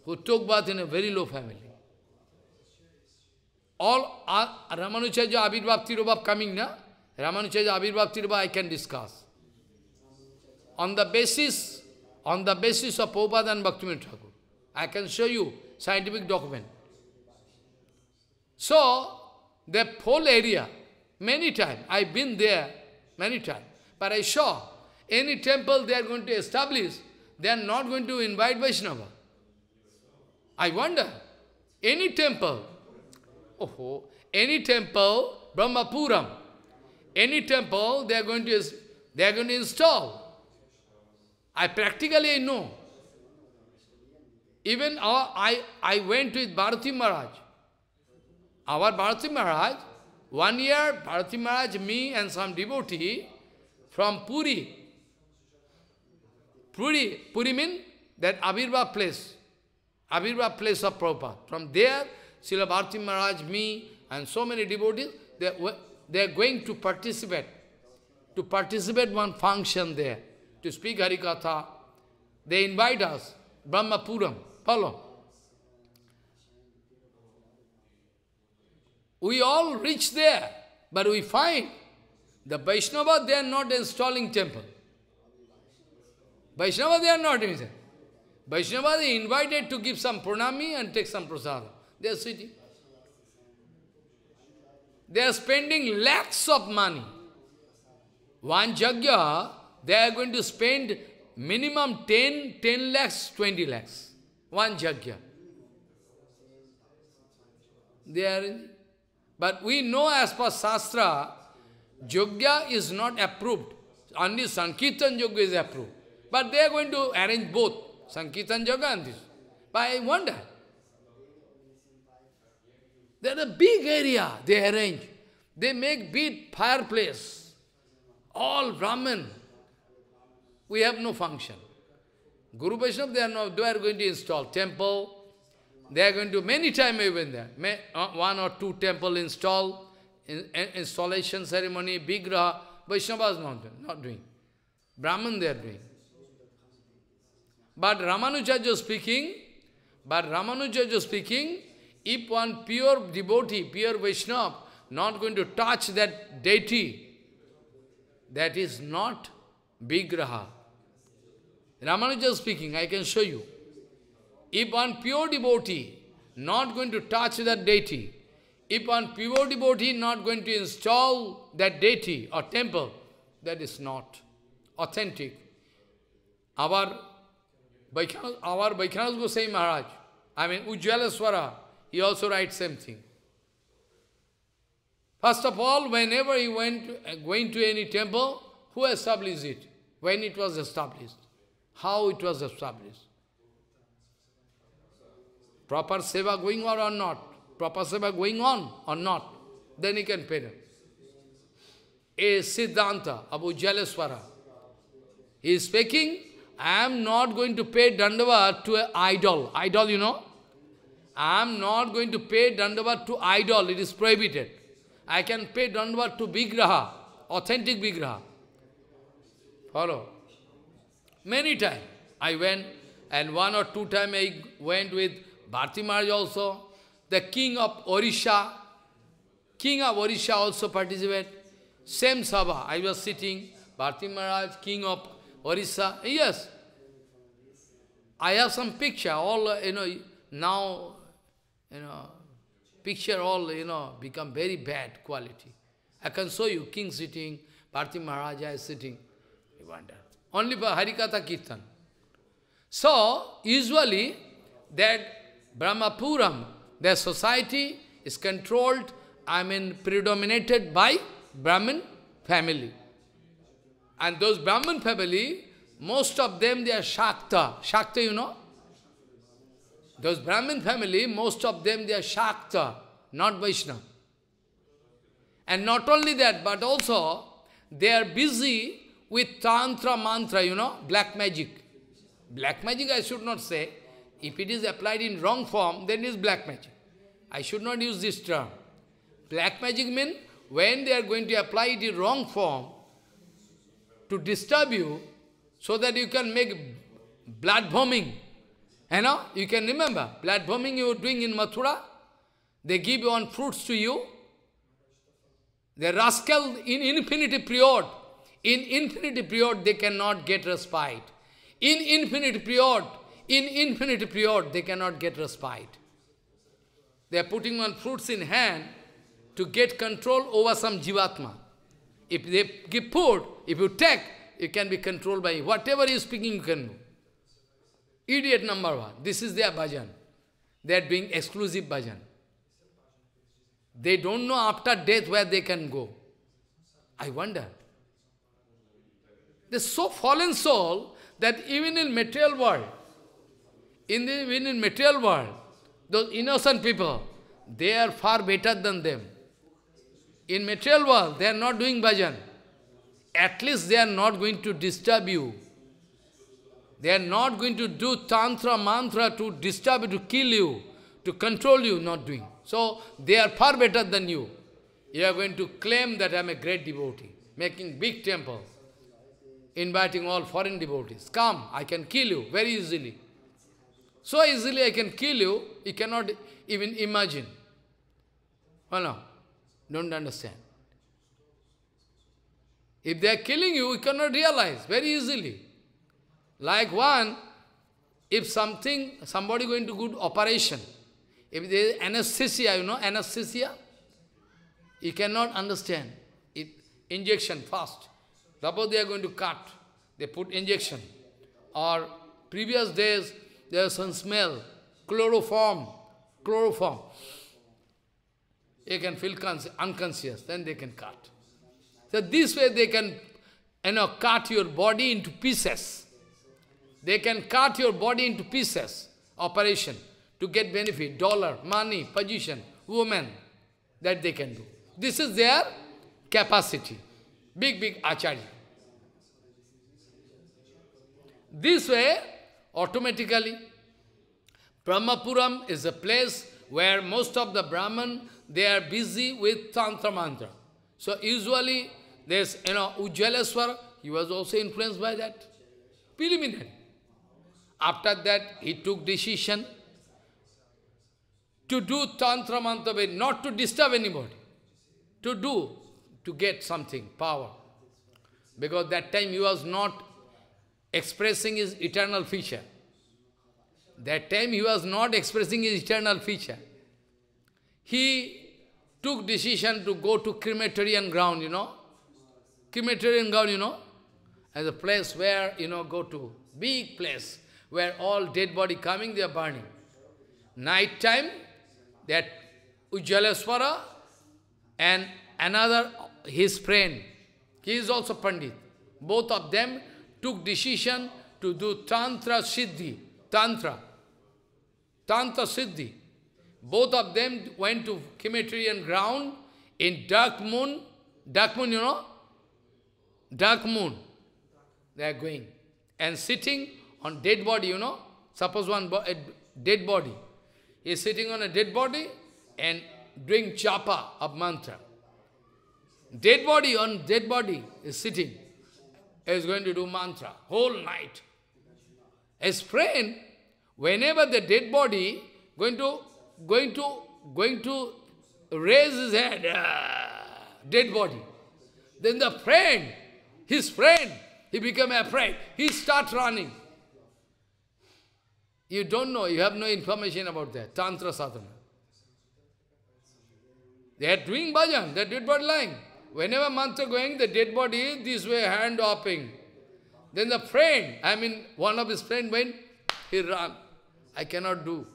who took birth in a very low family. All uh, Ramanujaja Abhirbhav Tirubhav coming now, Ramanujaja Abhirbhav Tirubhav I can discuss. On the basis, on the basis of Prabhupada and Bhaktivinoda Thakur, I can show you scientific document. So, the whole area, many times, I've been there many times, but I saw any temple they are going to establish, they are not going to invite Vaishnava. I wonder, any temple, oh, any temple, Brahmapuram, any temple they are going to, they are going to install. I practically know. Even our, uh, I, I went with Bharati Maharaj. Our Bharati Maharaj, one year Bharati Maharaj, me and some devotee from Puri, Puri, Puri in that Abhirva place, Abhirva place of Prabhupada. From there, Srila Bharti Maharaj, me, and so many devotees, they, they are going to participate, to participate one function there, to speak Harikatha. They invite us, Brahmapuram, follow. We all reach there, but we find the Vaishnava, they are not installing temple. Vaishnava they are not invited. Vaishnava are invited to give some pranami and take some prasad. They are sitting. They are spending lakhs of money. One jagya, they are going to spend minimum 10, 10 lakhs, 20 lakhs. One jagya. They are in. But we know as per Shastra, Yogya is not approved. Only Sankirtan Yogya is approved. But they are going to arrange both, Sankirtan Yoga and this. But I wonder. There is a big area they arrange. They make big fireplace. All brahman, We have no function. Guru Vaishnava, they are, not. they are going to install temple. They are going to, many time even there, may, uh, one or two temple install, in, installation ceremony, Vigraha, Vaishnavas not, not doing. Brahman they are doing. But Ramanujaja speaking, but Ramanujaja speaking, if one pure devotee, pure Vaishnava, not going to touch that deity, that is not Vigraha. Ramanuja speaking, I can show you. If one pure devotee, not going to touch that deity, if one pure devotee not going to install that deity or temple, that is not authentic. Our Vaikyanas, our Vaikyanas Gosai Maharaj, I mean Ujjalaswara, he also writes same thing. First of all, whenever he went to, uh, going to any temple, who established it? When it was established? How it was established? Proper seva going on or not? Proper seva going on or not? Then he can pay them. A Siddhanta, Abu Jaleswara. He is speaking I am not going to pay dandavat to an idol. Idol, you know? I am not going to pay dandavat to idol. It is prohibited. I can pay dandavat to vigraha, authentic vigraha. Follow? Many times I went, and one or two times I went with Bharti Maharaj also, the king of Orisha. King of Orisha also participated. Same Sabha, I was sitting, Bharti Maharaj, king of Orissa, yes. I have some picture, all, you know, now, you know, picture all, you know, become very bad quality. I can show you king sitting, Bharti Maharaja is sitting. You wonder. Only for Harikatha Kirtan. So, usually, that Brahmapuram, their society is controlled, I mean, predominated by Brahmin family. And those Brahmin family, most of them they are Shakta. Shakta, you know? Those Brahmin family, most of them they are Shakta, not Vaishnava. And not only that, but also they are busy with Tantra mantra, you know, black magic. Black magic I should not say. If it is applied in wrong form, then it is black magic. I should not use this term. Black magic means when they are going to apply it in wrong form, to disturb you so that you can make blood bombing. You know, you can remember, blood bombing you were doing in Mathura, they give on fruits to you. The rascal in infinite period, in infinite period they cannot get respite. In infinite period, in infinite period they cannot get respite. They are putting on fruits in hand to get control over some jivatma. If they give food, if you take, you can be controlled by whatever you speaking, you can do. Idiot number one. This is their bhajan. They are doing exclusive bhajan. They don't know after death where they can go. I wonder. They're so fallen soul that even in material world, in the, even in material world, those innocent people, they are far better than them. In material world, they are not doing bhajan. At least they are not going to disturb you. They are not going to do tantra, mantra to disturb you, to kill you, to control you, not doing. So they are far better than you. You are going to claim that I am a great devotee, making big temple, inviting all foreign devotees. Come, I can kill you very easily. So easily I can kill you, you cannot even imagine. Well, no. Don't understand. If they are killing you, you cannot realize very easily. Like one, if something, somebody going to good operation, if there is anesthesia, you know anesthesia? You cannot understand. It, injection fast, Suppose they are going to cut, they put injection. Or previous days, there is some smell, chloroform, chloroform. They can feel unconscious, then they can cut. So this way they can, you know, cut your body into pieces. They can cut your body into pieces, operation, to get benefit, dollar, money, position, woman, that they can do. This is their capacity. Big, big acharya. This way, automatically, Brahmapuram is a place where most of the Brahman, they are busy with Tantra Mantra. So usually, there's, you know, Ujjalaswar, he was also influenced by that. Preliminary. After that, he took decision to do Tantra Mantra, not to disturb anybody. To do, to get something, power. Because that time he was not expressing his eternal feature. That time he was not expressing his eternal feature. He took decision to go to crematorium ground, you know. Crematorium ground, you know. As a place where, you know, go to. Big place where all dead body coming, they are burning. Night time, that Ujjalaswara and another, his friend, he is also Pandit. Both of them took decision to do Tantra Siddhi, Tantra. Tanta Siddhi. Both of them went to Kimetrian ground in dark moon. Dark moon, you know? Dark moon. They are going. And sitting on dead body, you know? Suppose one bo dead body. He is sitting on a dead body and doing chapa of mantra. Dead body on dead body is sitting. He is going to do mantra whole night. His friend Whenever the dead body going to going to going to raise his head, ah, dead body, then the friend, his friend, he become afraid. He start running. You don't know, you have no information about that. Tantra sadhana. They are doing bhajan, the dead body lying. Whenever mantra going, the dead body is this way, hand hopping. Then the friend, I mean one of his friend went, he ran. I cannot do.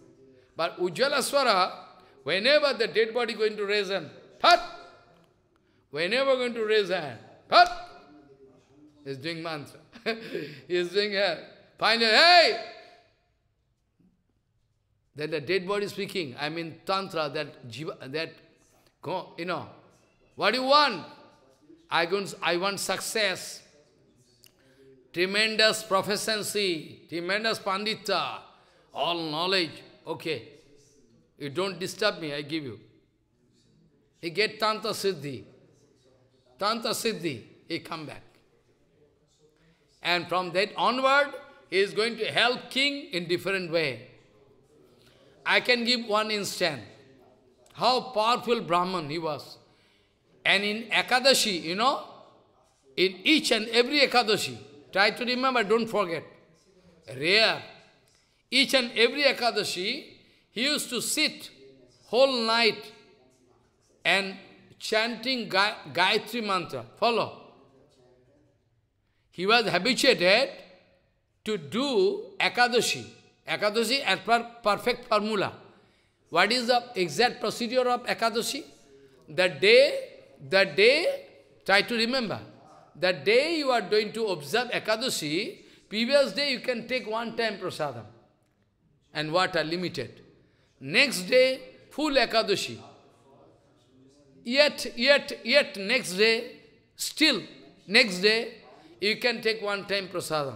But Ujjalaswara, whenever the dead body going to raise hand, pat! Whenever going to raise hand, pat! He's doing mantra. He's doing hand. Finally, hey! Then the dead body speaking, I mean tantra, that jiva, that, you know, what do you want? I want, I want success, tremendous proficiency, tremendous pandita, all knowledge, okay. You don't disturb me, I give you. He get Tanta Siddhi. Tanta Siddhi, he come back. And from that onward, he is going to help king in different way. I can give one instance. How powerful Brahman he was. And in Ekadashi, you know, in each and every Ekadashi, try to remember, don't forget. Rare. Each and every Ekadashi, he used to sit whole night and chanting Gayatri Mantra. Follow. He was habituated to do Ekadashi. Ekadashi as per perfect formula. What is the exact procedure of Ekadashi? The day, the day, try to remember. The day you are going to observe Ekadashi, previous day you can take one time prasadam and water limited. Next day, full Ekadashi. Yet, yet, yet next day, still next day, you can take one time prasadam.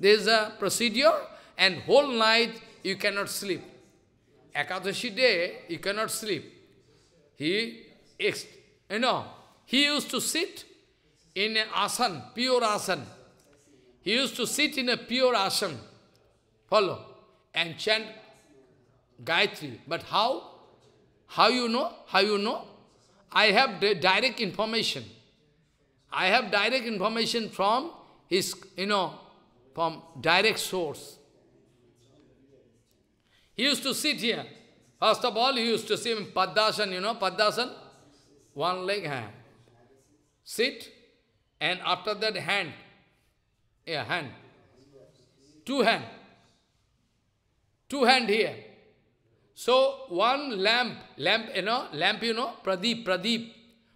There is a procedure and whole night you cannot sleep. Ekadashi day, you cannot sleep. He, you know, he used to sit in an asan, pure asan. He used to sit in a pure asan. Follow. And chant Gayatri. But how? How you know? How you know? I have direct information. I have direct information from his, you know, from direct source. He used to sit here. First of all, he used to sit in Paddasan, you know, Paddasan, one leg hand. Sit, and after that hand, yeah, hand, two hand. Two hand here. So one lamp, lamp, you know, lamp, you know, Pradeep, Pradeep.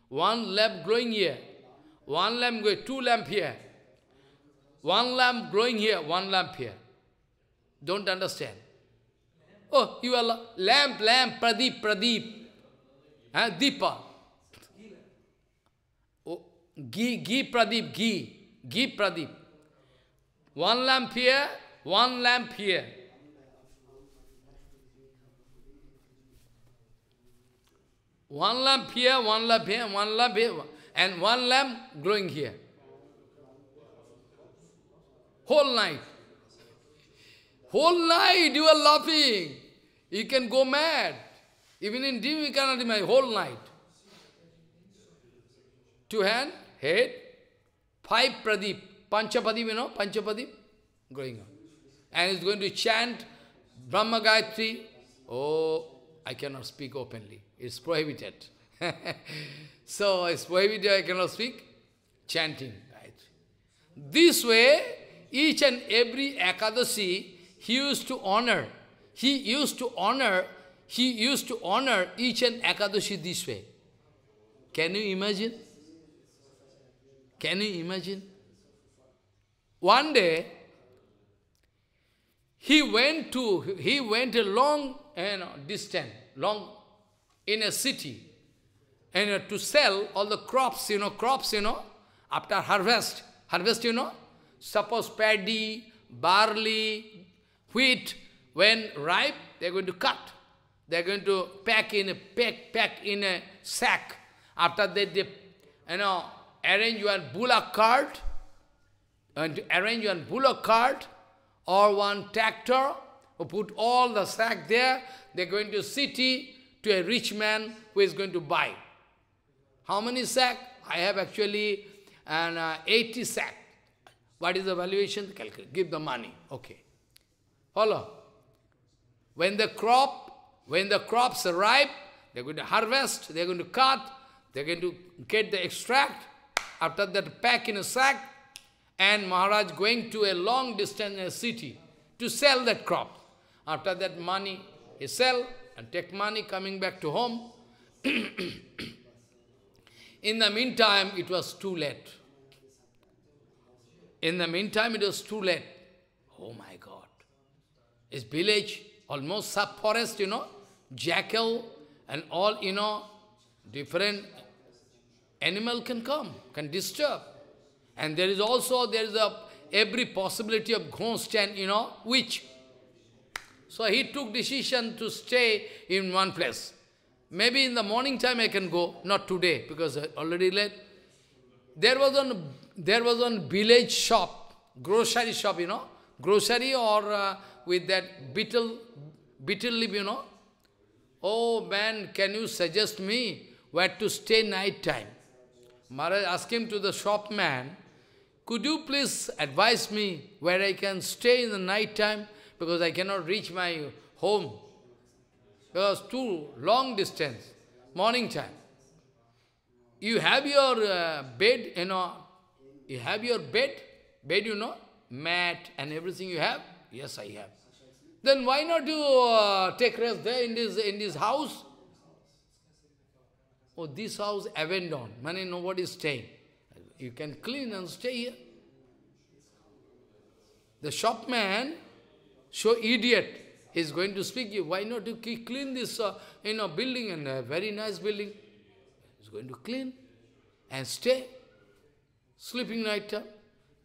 One lamp growing here. One lamp going, two lamp here. One lamp growing here, one lamp here. Don't understand. Oh, you are lamp, lamp, Pradeep, Pradeep. Huh? Deepa. Oh, ghee, ghee, Pradeep, ghee. Ghee, Pradeep. One lamp here, one lamp here. One lamp here, one lamp here, one lamp here, and one lamp glowing here. Whole night. Whole night you are laughing. You can go mad. Even in dream you cannot imagine, whole night. Two hand, head, five pradip, Panchapadip, you know, Panchapadip, going on. And he's going to chant Brahma Gayatri. Oh, I cannot speak openly. It's prohibited. so it's prohibited, I cannot speak. Chanting. Right. This way, each and every Akadasi, he used to honor. He used to honor, he used to honor each and Akadashi this way. Can you imagine? Can you imagine? One day, he went to, he went a long you know, distance, long in a city and uh, to sell all the crops, you know, crops, you know, after harvest, harvest, you know, suppose paddy, barley, wheat, when ripe, they're going to cut. They're going to pack in a pack, pack in a sack. After that, they, you know, arrange your bullock cart, and arrange your bullock cart or one tractor, or put all the sack there. They're going to city, to a rich man who is going to buy. How many sack? I have actually an, uh, 80 sack. What is the valuation? Calculate. Give the money. Okay. Follow. When the crop, when the crops are ripe, they're going to harvest, they're going to cut, they're going to get the extract, after that pack in a sack, and Maharaj going to a long distance city to sell that crop. After that money, he sell, and take money coming back to home. In the meantime, it was too late. In the meantime, it was too late. Oh my God. His village, almost sub-forest, you know, jackal and all, you know, different animal can come, can disturb. And there is also, there is a, every possibility of ghost and, you know, witch. So he took decision to stay in one place. Maybe in the morning time I can go, not today, because already late. There was one, there was one village shop, grocery shop, you know, grocery or uh, with that beetle, beetle leaf, you know. Oh man, can you suggest me where to stay night time? Maharaj asked him to the shopman, could you please advise me where I can stay in the night time? because I cannot reach my home. Because too long distance, morning time. You have your uh, bed, you know, you have your bed, bed, you know, mat and everything you have. Yes, I have. Then why not you uh, take rest there in this, in this house? Oh, this house abandoned, meaning nobody is staying. You can clean and stay here. The shopman so idiot is going to speak you. Why not you clean this uh, you know, building and a very nice building? He's going to clean and stay. Sleeping night time,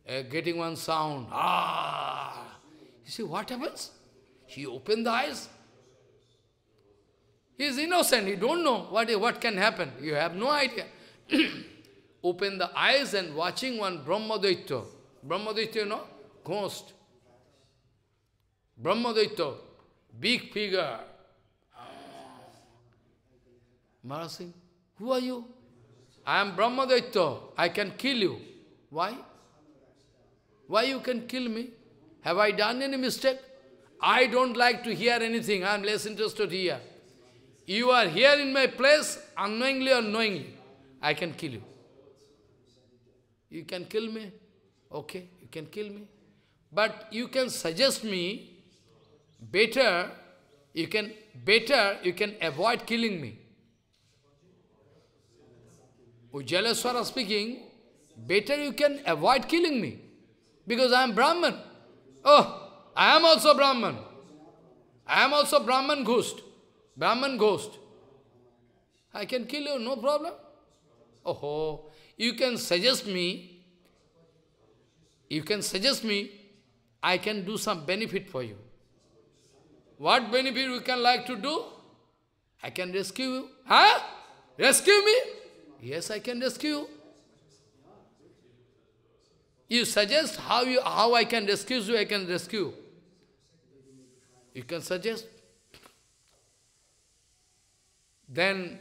uh, uh, getting one sound. Ah! You see what happens? He opened the eyes. He's innocent. He don't know what, what can happen. You have no idea. open the eyes and watching one Brahmadaitya. Brahmadaitya, you know? Ghost. Brahmadaito, big figure. Uh, Marasim, who are you? I am Brahmadaito. I can kill you. Why? Why you can kill me? Have I done any mistake? I don't like to hear anything, I am less interested here. You are here in my place, unknowingly or knowingly. I can kill you. You can kill me, okay, you can kill me. But you can suggest me better you can better you can avoid killing me. Ujjalaswara speaking, better you can avoid killing me because I am Brahman. Oh, I am also Brahman. I am also Brahman ghost. Brahman ghost. I can kill you, no problem. Oh, you can suggest me, you can suggest me, I can do some benefit for you. What benefit we can like to do? I can rescue you. Huh? Rescue me? Yes, I can rescue you. You suggest how, you, how I can rescue you, I can rescue. You You can suggest. Then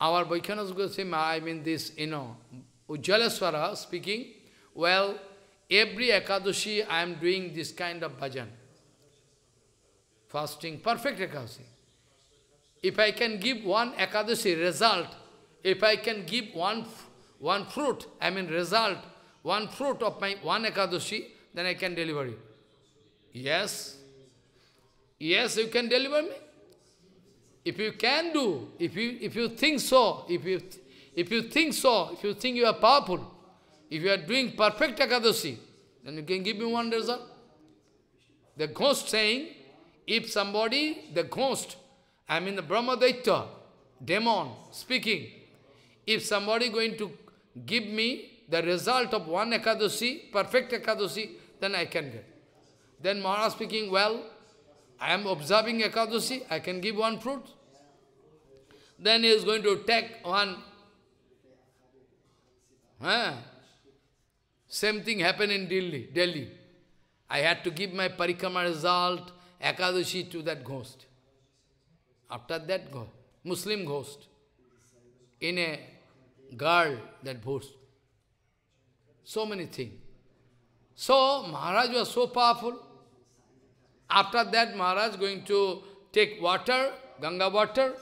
our Vaikuntha Goswami, I mean this, you know, Ujjalaswara speaking, well, every Ekadashi I am doing this kind of bhajan fasting, perfect Ekadasi. If I can give one Ekadasi result, if I can give one, one fruit, I mean result, one fruit of my one Ekadasi, then I can deliver you. Yes? Yes, you can deliver me? If you can do, if you, if you think so, if you, if you think so, if you think you are powerful, if you are doing perfect Ekadasi, then you can give me one result. The ghost saying, if somebody, the ghost, I mean the Brahma Daitya, demon speaking, if somebody going to give me the result of one Ekadasi, perfect Ekadasi, then I can get. Then Maharaj speaking, well, I am observing Ekadasi, I can give one fruit. Then he is going to take one. Huh? Same thing happened in Delhi. Delhi. I had to give my parikama result Ekadashi to that ghost. After that, ghost, Muslim ghost, in a girl, that ghost. So many things. So, Maharaj was so powerful. After that, Maharaj going to take water, Ganga water,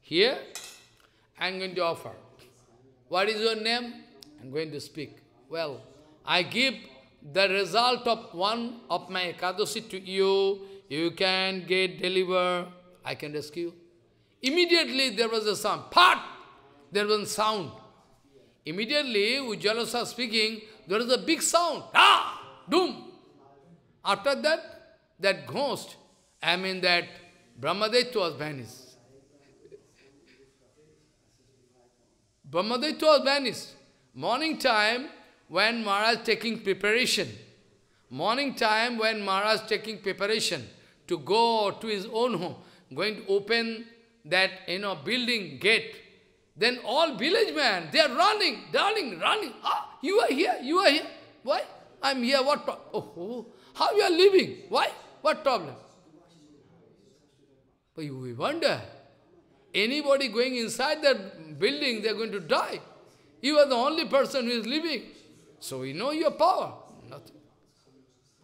here, I'm going to offer. What is your name? I'm going to speak. Well, I give the result of one of my Ekadashi to you you can get deliver, I can rescue. Immediately there was a sound, pat! There was a sound. Immediately, Ujjalasa speaking, there was a big sound, ah! Doom! After that, that ghost, I mean that Brahmadetya was vanished. Brahmadetya was vanished. Morning time, when Maharaj taking preparation, Morning time when Maharaj taking preparation to go to his own home, going to open that, you know, building gate, then all village men, they are running, running, running. Ah, you are here, you are here. Why? I'm here, what Oh, oh, how you are living? Why? What problem? But you wonder, anybody going inside that building, they're going to die. You are the only person who is living. So we know your power. Nothing.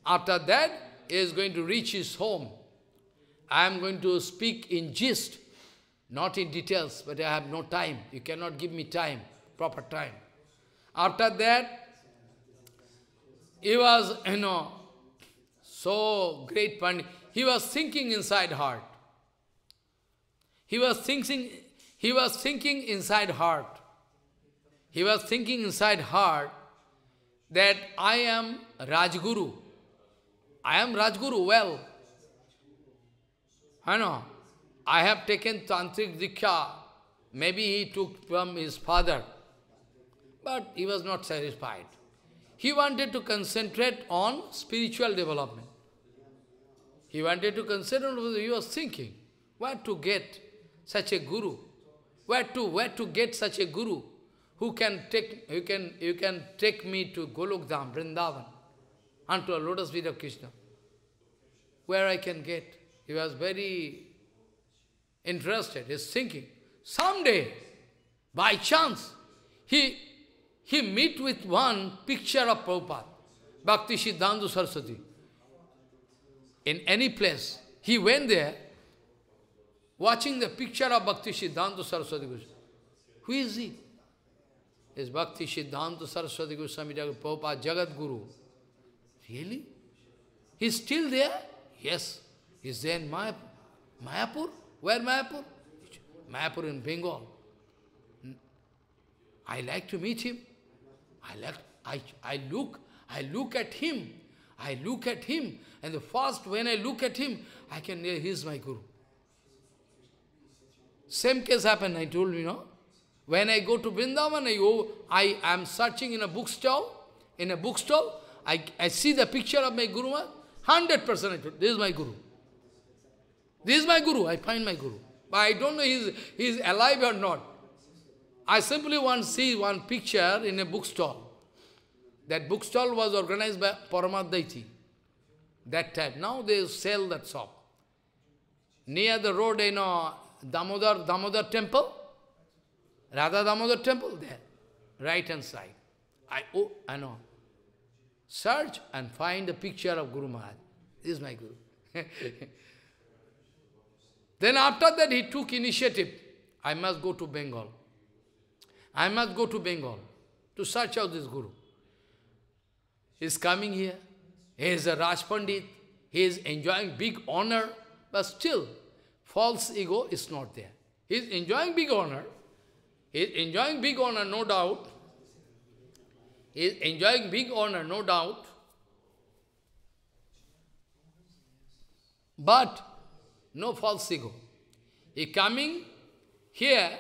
After that, he is going to reach his home. I am going to speak in gist, not in details, but I have no time. You cannot give me time, proper time. After that, he was, you know, so great Pandit. He was thinking inside heart. He was thinking, he was thinking inside heart. He was thinking inside heart that I am Rajguru. I am Rajguru, well. I know. I have taken Tantric Diksha. Maybe he took from his father. But he was not satisfied. He wanted to concentrate on spiritual development. He wanted to concentrate on he was thinking. Where to get such a guru? Where to where to get such a guru who can take you can you can take me to Golokdham, Vrindavan? unto a lotus feet of Krishna. Where I can get? He was very interested, he's thinking. Someday, by chance, he, he meet with one picture of Prabhupada, Bhakti Siddhanta Saraswati. In any place, he went there, watching the picture of Bhakti Siddhanta Saraswati Goswami. Who is he? Is Bhakti Siddhanta Saraswati Goswami Prabhupada Jagat Guru. Really? He's still there? Yes. He's there in Mayapur. Mayapur? Where Mayapur? Mayapur in Bengal. I like to meet him. I like I I look I look at him. I look at him and the first when I look at him I can he is my guru. Same case happened, I told you, know. When I go to Vrindavan, I, go, oh, I am searching in a bookstall, in a bookstall, I, I see the picture of my Guru, 100% I told, this is my Guru. This is my Guru, I find my Guru. But I don't know he is alive or not. I simply want to see one picture in a bookstall. That bookstall was organized by Paramadvaiti. That time. Now they sell that shop. Near the road, you know, Damodar, Damodar temple. Radha Damodar temple, there. Right hand side. I, oh, I know. Search and find a picture of Guru Maharaj. This is my Guru. then after that he took initiative. I must go to Bengal. I must go to Bengal to search out this Guru. He is coming here. He is a Raj Pandit. He is enjoying big honor, but still, false ego is not there. He is enjoying big honor. He is enjoying big honor, no doubt, is enjoying big honor, no doubt. But no false ego. He coming here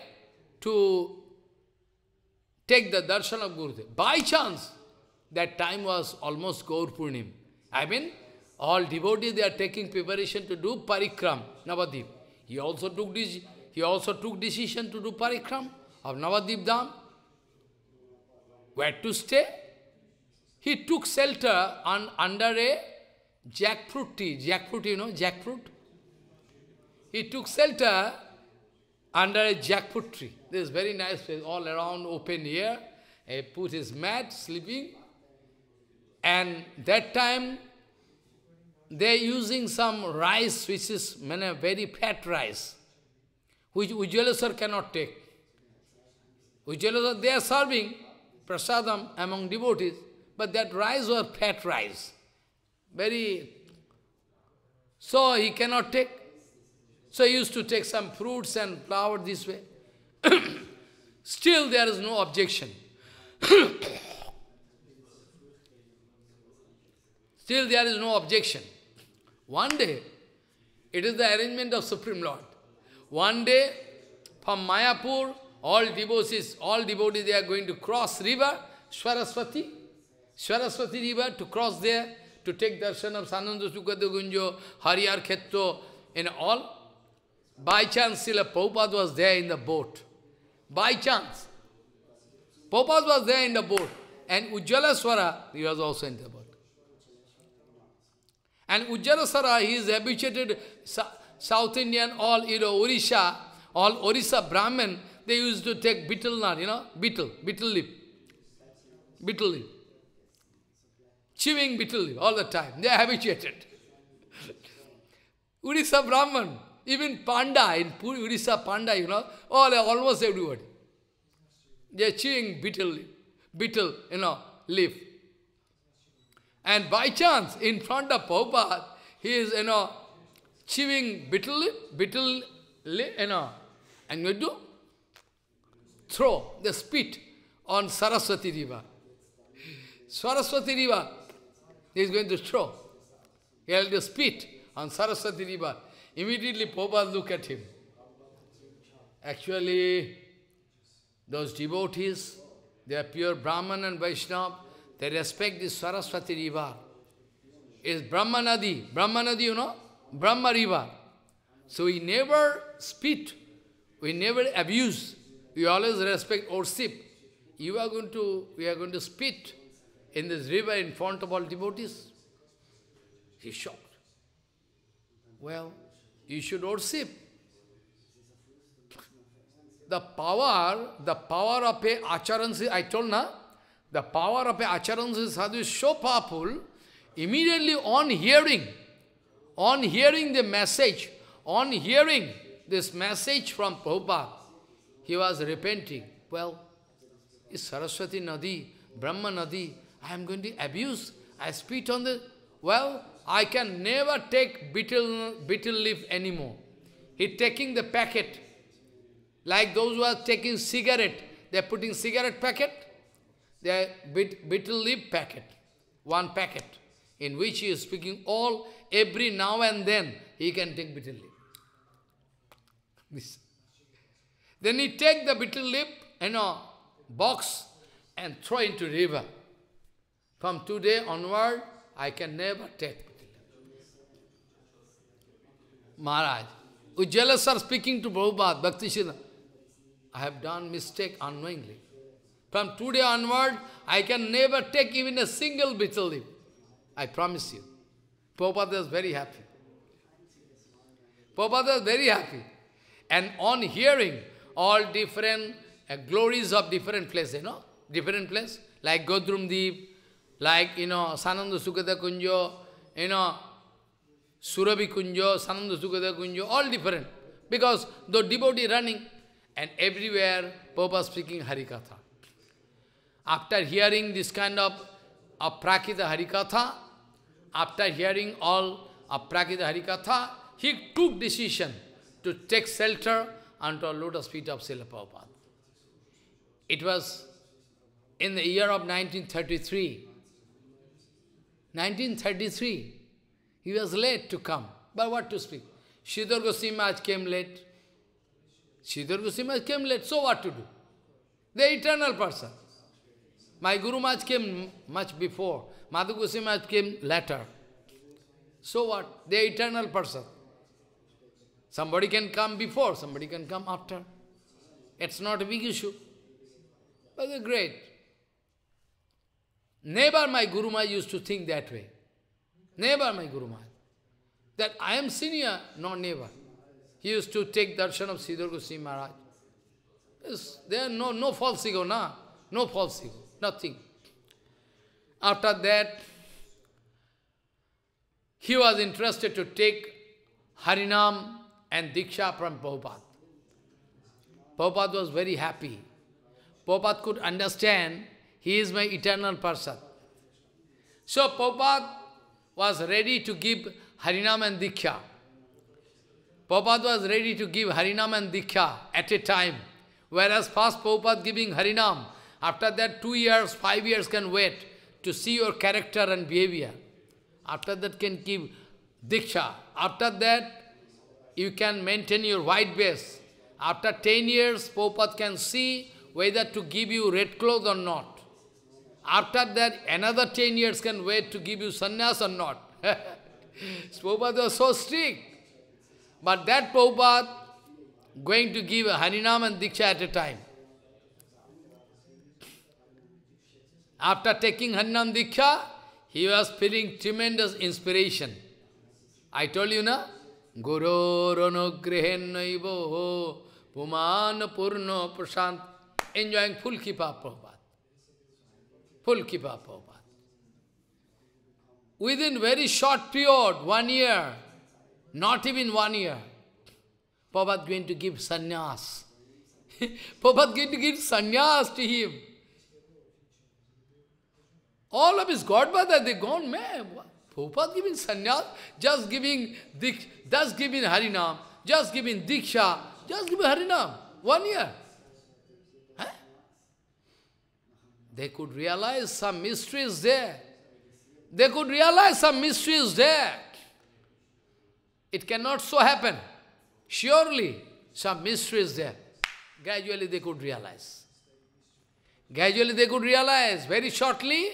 to take the darshan of Gurudev. By chance, that time was almost Gaur Purnim. I mean, all devotees, they are taking preparation to do parikram, Navadip. He also took this, he also took decision to do parikram of Navadip Dham. Where to stay? He took shelter on, under a jackfruit tree. Jackfruit, you know, jackfruit? He took shelter under a jackfruit tree. This is very nice place, all around open air. He put his mat, sleeping. And that time, they are using some rice, which is many, very fat rice, which Ujjalasar cannot take. Ujjalasar, they are serving prasadam among devotees, but that rice was fat rice. Very... So he cannot take. So he used to take some fruits and flour this way. Still there is no objection. Still there is no objection. One day, it is the arrangement of Supreme Lord. One day, from Mayapur, all devotees, all devotees, they are going to cross river, Swaraswati, Swaraswati river, to cross there, to take darshan of Sananda Gunjo, Hariyar Khetto, and all. By chance, Srila Prabhupada was there in the boat. By chance. Prabhupada was there in the boat. And Ujjala Swara, he was also in the boat. And Ujjala Swara, he is habituated South Indian, all, you know, Orisha, all Orissa Brahmin, they used to take betel nut, you know, betel, betel leaf. Betel leaf. Chewing betel leaf all the time. They are habituated. Urisa Brahman, even Panda, in Urisa Panda, you know, oh, all, almost everybody. They are chewing betel, betel, you know, leaf. And by chance, in front of Prabhupada, he is, you know, chewing betel, betel, you know, and you do, throw the spit on Saraswati Riva. Saraswati Riva, he is going to throw. He will just spit on Saraswati Riva. Immediately Prabhupada look at him. Actually, those devotees, they are pure Brahman and Vaishnav. they respect this Saraswati Riva. It's Brahmanadi. Brahmanadi, you know? Brahma River. So we never spit, we never abuse you always respect sip. You are going to, we are going to spit in this river in front of all devotees. He's shocked. Well, you should worship. The power, the power of a acharansi, I told na, the power of a acharansi sadhu is so powerful, immediately on hearing, on hearing the message, on hearing this message from Prabhupada, he was repenting. Well, it's Saraswati Nadi, Brahma Nadi. I am going to abuse. I spit on the... Well, I can never take beetle, beetle leaf anymore. He taking the packet. Like those who are taking cigarette. They are putting cigarette packet. They bit, beetle leaf packet. One packet. In which he is speaking all, every now and then, he can take beetle leaf. This. Then he take the betel leaf, you know, box and throw into river. From today onward, I can never take Maharaj, Ujjalas are speaking to Prabhupada, Bhakti Siddha. I have done mistake unknowingly. From today onward, I can never take even a single betel leaf. I promise you. Prabhupada is very happy. Prabhupada is very happy. And on hearing all different uh, glories of different place, you know, different place, like Godrum Deep, like, you know, Sananda Sukada Kunjo, you know, Surabhi Kunjo, Sananda Sukada Kunjo, all different. Because the devotee running, and everywhere, Papa speaking Harikatha. After hearing this kind of Aprakita Harikatha, after hearing all Aprakita Harikatha, he took decision to take shelter unto a lotus feet of Srila Prabhupada. It was in the year of 1933. 1933, he was late to come. But what to speak? Sridhar Goswami came late. Sridhar Goswami came late, so what to do? The eternal person. My Guru Maharaj came much before. Madhu Goswami came later. So what? The eternal person. Somebody can come before, somebody can come after. It's not a big issue. But great. Never my Guru Maharaj used to think that way. Never my Guru Maharaj. That I am senior, not never. He used to take darshan of Siddhar Goswami Maharaj. Yes, there are no, no false ego, nah. no false ego, nothing. After that, he was interested to take Harinam and Diksha from Prabhupada. Prabhupada was very happy. Prabhupada could understand, he is my eternal person. So Prabhupada was ready to give Harinam and Diksha. Prabhupada was ready to give Harinam and Diksha at a time. Whereas first Prabhupada giving Harinam, after that two years, five years can wait to see your character and behavior. After that can give Diksha. After that, you can maintain your white base. After 10 years, Prabhupada can see whether to give you red clothes or not. After that, another 10 years can wait to give you sannyas or not. Prabhupada was so strict. But that Prabhupada going to give a Haninam and Diksha at a time. After taking Haninam Diksha, he was feeling tremendous inspiration. I told you, now. Guroranogrihennaiva pumana Purno Prashant. Enjoying full Kipa Prabhupada. Full Kipa Prabhupada. Within very short period, one year, not even one year, Prabhupada going to give sannyas. Prabhupada going to give sannyas to him. All of his godmother, they gone mad. Prabhupada giving sannyas, just giving dik, just giving Harinam, just giving Diksha, just giving Harinam, one year. Huh? They could realize some mysteries there. They could realize some mysteries there. It cannot so happen. Surely, some mysteries there. Gradually they could realize. Gradually they could realize, very shortly,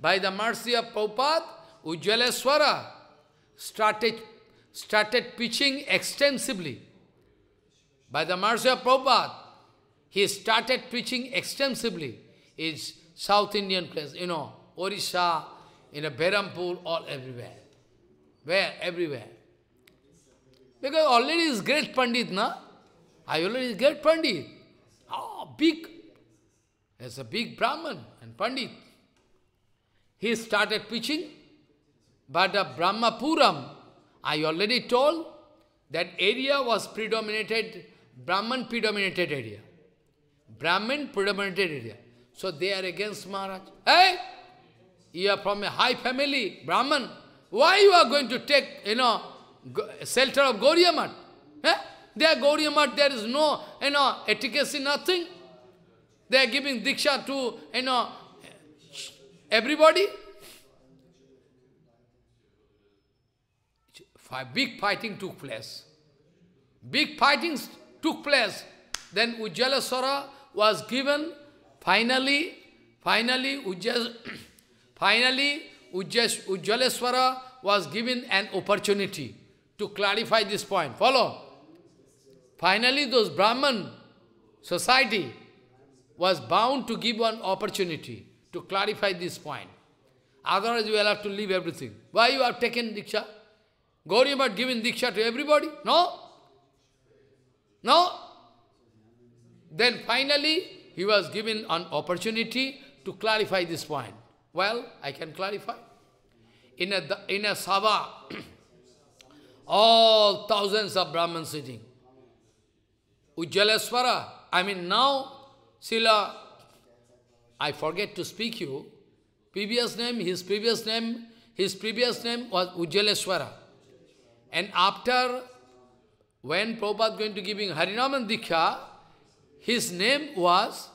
by the mercy of Prabhupada, Ujjaleswara started, started preaching extensively. By the mercy of Prabhupada, he started preaching extensively. in South Indian place, you know, Orissa, in a Berampur, all everywhere. Where? Everywhere. Because already is great Pandit, na? I already is great Pandit. Oh, big. As a big Brahman and Pandit. He started preaching but the Brahmapuram, I already told, that area was predominated, Brahman predominated area. Brahmin predominated area. So they are against Maharaj. Hey! You are from a high family, Brahman. Why you are going to take, you know, shelter of Gauriamat? Eh? They are Gauriamat, there is no, you know, etiquette, nothing. They are giving Diksha to, you know, everybody. big fighting took place. Big fightings took place. Then Ujjalaswara was given, finally, finally, Ujjas, finally Ujjas, Ujjalaswara was given an opportunity to clarify this point. Follow? Finally, those Brahman society was bound to give one opportunity to clarify this point. Otherwise, you will have to leave everything. Why you have taken Diksha? Gauri had giving Diksha to everybody? No? No? Then finally, he was given an opportunity to clarify this point. Well, I can clarify. In a, in a Sava, all thousands of Brahmins sitting. Ujjalaswara, I mean now, Sila, I forget to speak you. Previous name, his previous name, his previous name was Ujjalaswara. And after, when Prabhupada going to giving and Diksha, his name was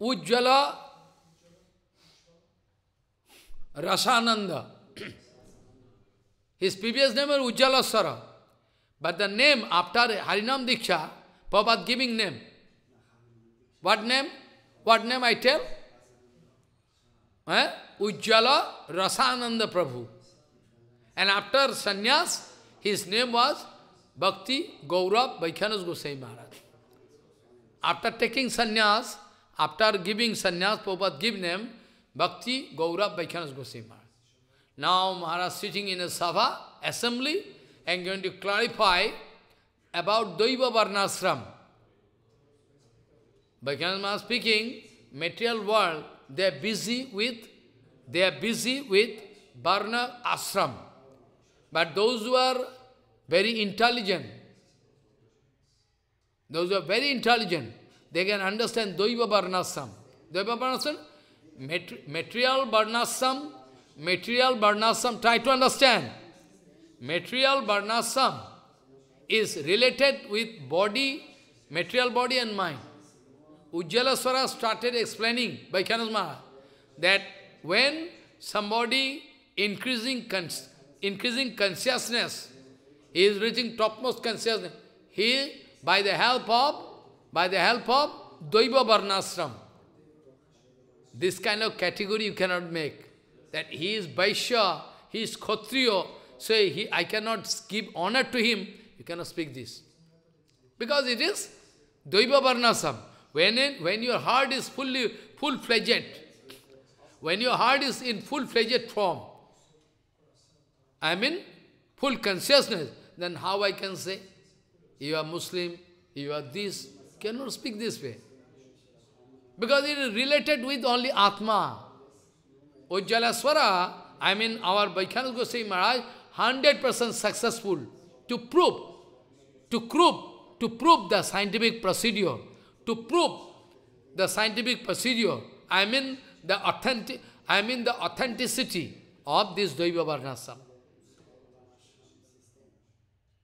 Ujjala Rasananda. his previous name was Ujjala Sara. But the name after Harinam Diksha, Prabhupada giving name. What name? What name I tell? Eh? Ujjala Rasananda Prabhu. And after sannyas, his name was Bhakti Gaurav Vaikyanas Goswami Maharaj. After taking sannyas, after giving sannyas, Prabhupada give name Bhakti Gaurav Vaikyanas Goswami Maharaj. Now Maharaj sitting in a Sabha, assembly, and going to clarify about Daiva Varnasram. Vaikyanas Maharaj speaking, material world, they are busy with, they are busy with Varna Ashram. But those who are very intelligent, those who are very intelligent, they can understand doiva Varnasam. Doiva Varnasam, material Varnasam, material Varnasam, try to understand. Material Varnasam is related with body, material body and mind. Ujjalaswara started explaining by Kyanas that when somebody increasing increasing consciousness. He is reaching topmost consciousness. He, by the help of, by the help of Daiva This kind of category you cannot make. That he is Vaishya, he is Khatriya, so he, I cannot give honor to him. You cannot speak this. Because it is Daiva When, in, when your heart is fully, full-fledged, when your heart is in full-fledged form, I am in full consciousness, then how I can say, you are Muslim, you are this, cannot speak this way. Because it is related with only Atma. Ujjalaswara, I mean our Vaikhanas Goswami Maharaj, 100% successful to prove, to prove, to prove the scientific procedure, to prove the scientific procedure, I mean the authentic, I mean the authenticity of this Daiva Varnasam.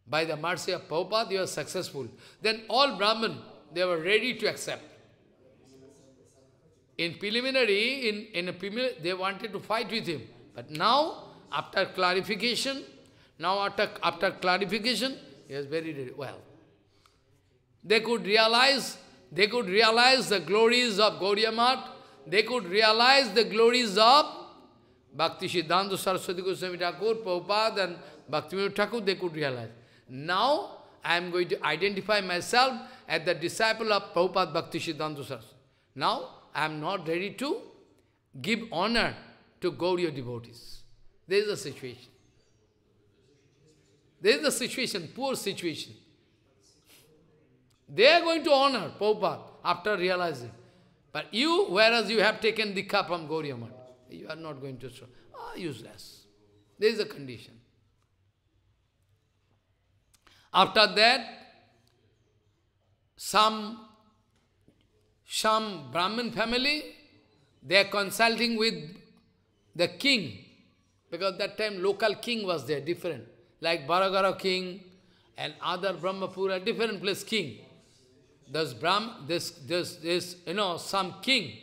By the mercy of Prabhupada, you are successful. Then all Brahman, they were ready to accept. In preliminary, in, in a preliminary, they wanted to fight with him. But now, after clarification, now after, after clarification, he was very ready. Well, they could realize, they could realize the glories of Gaudiya they could realize the glories of Bhakti Siddhanta Saraswati Goswami Thakur, Prabhupada and Bhakti Thakur, they could realize. Now, I am going to identify myself as the disciple of Prabhupada Bhakti Siddhanta Saraswati. Now, I am not ready to give honor to Gauriya devotees. There is a situation. There is a situation, poor situation. They are going to honor Prabhupada after realizing. But you, whereas you have taken dikha from Gauriya you are not going to show. Ah, useless. There is a condition. After that, some, some Brahmin family, they are consulting with the king, because that time local king was there, different, like Baragara king and other Brahmapura, different place king. This Brahm, this, this, this, you know, some king,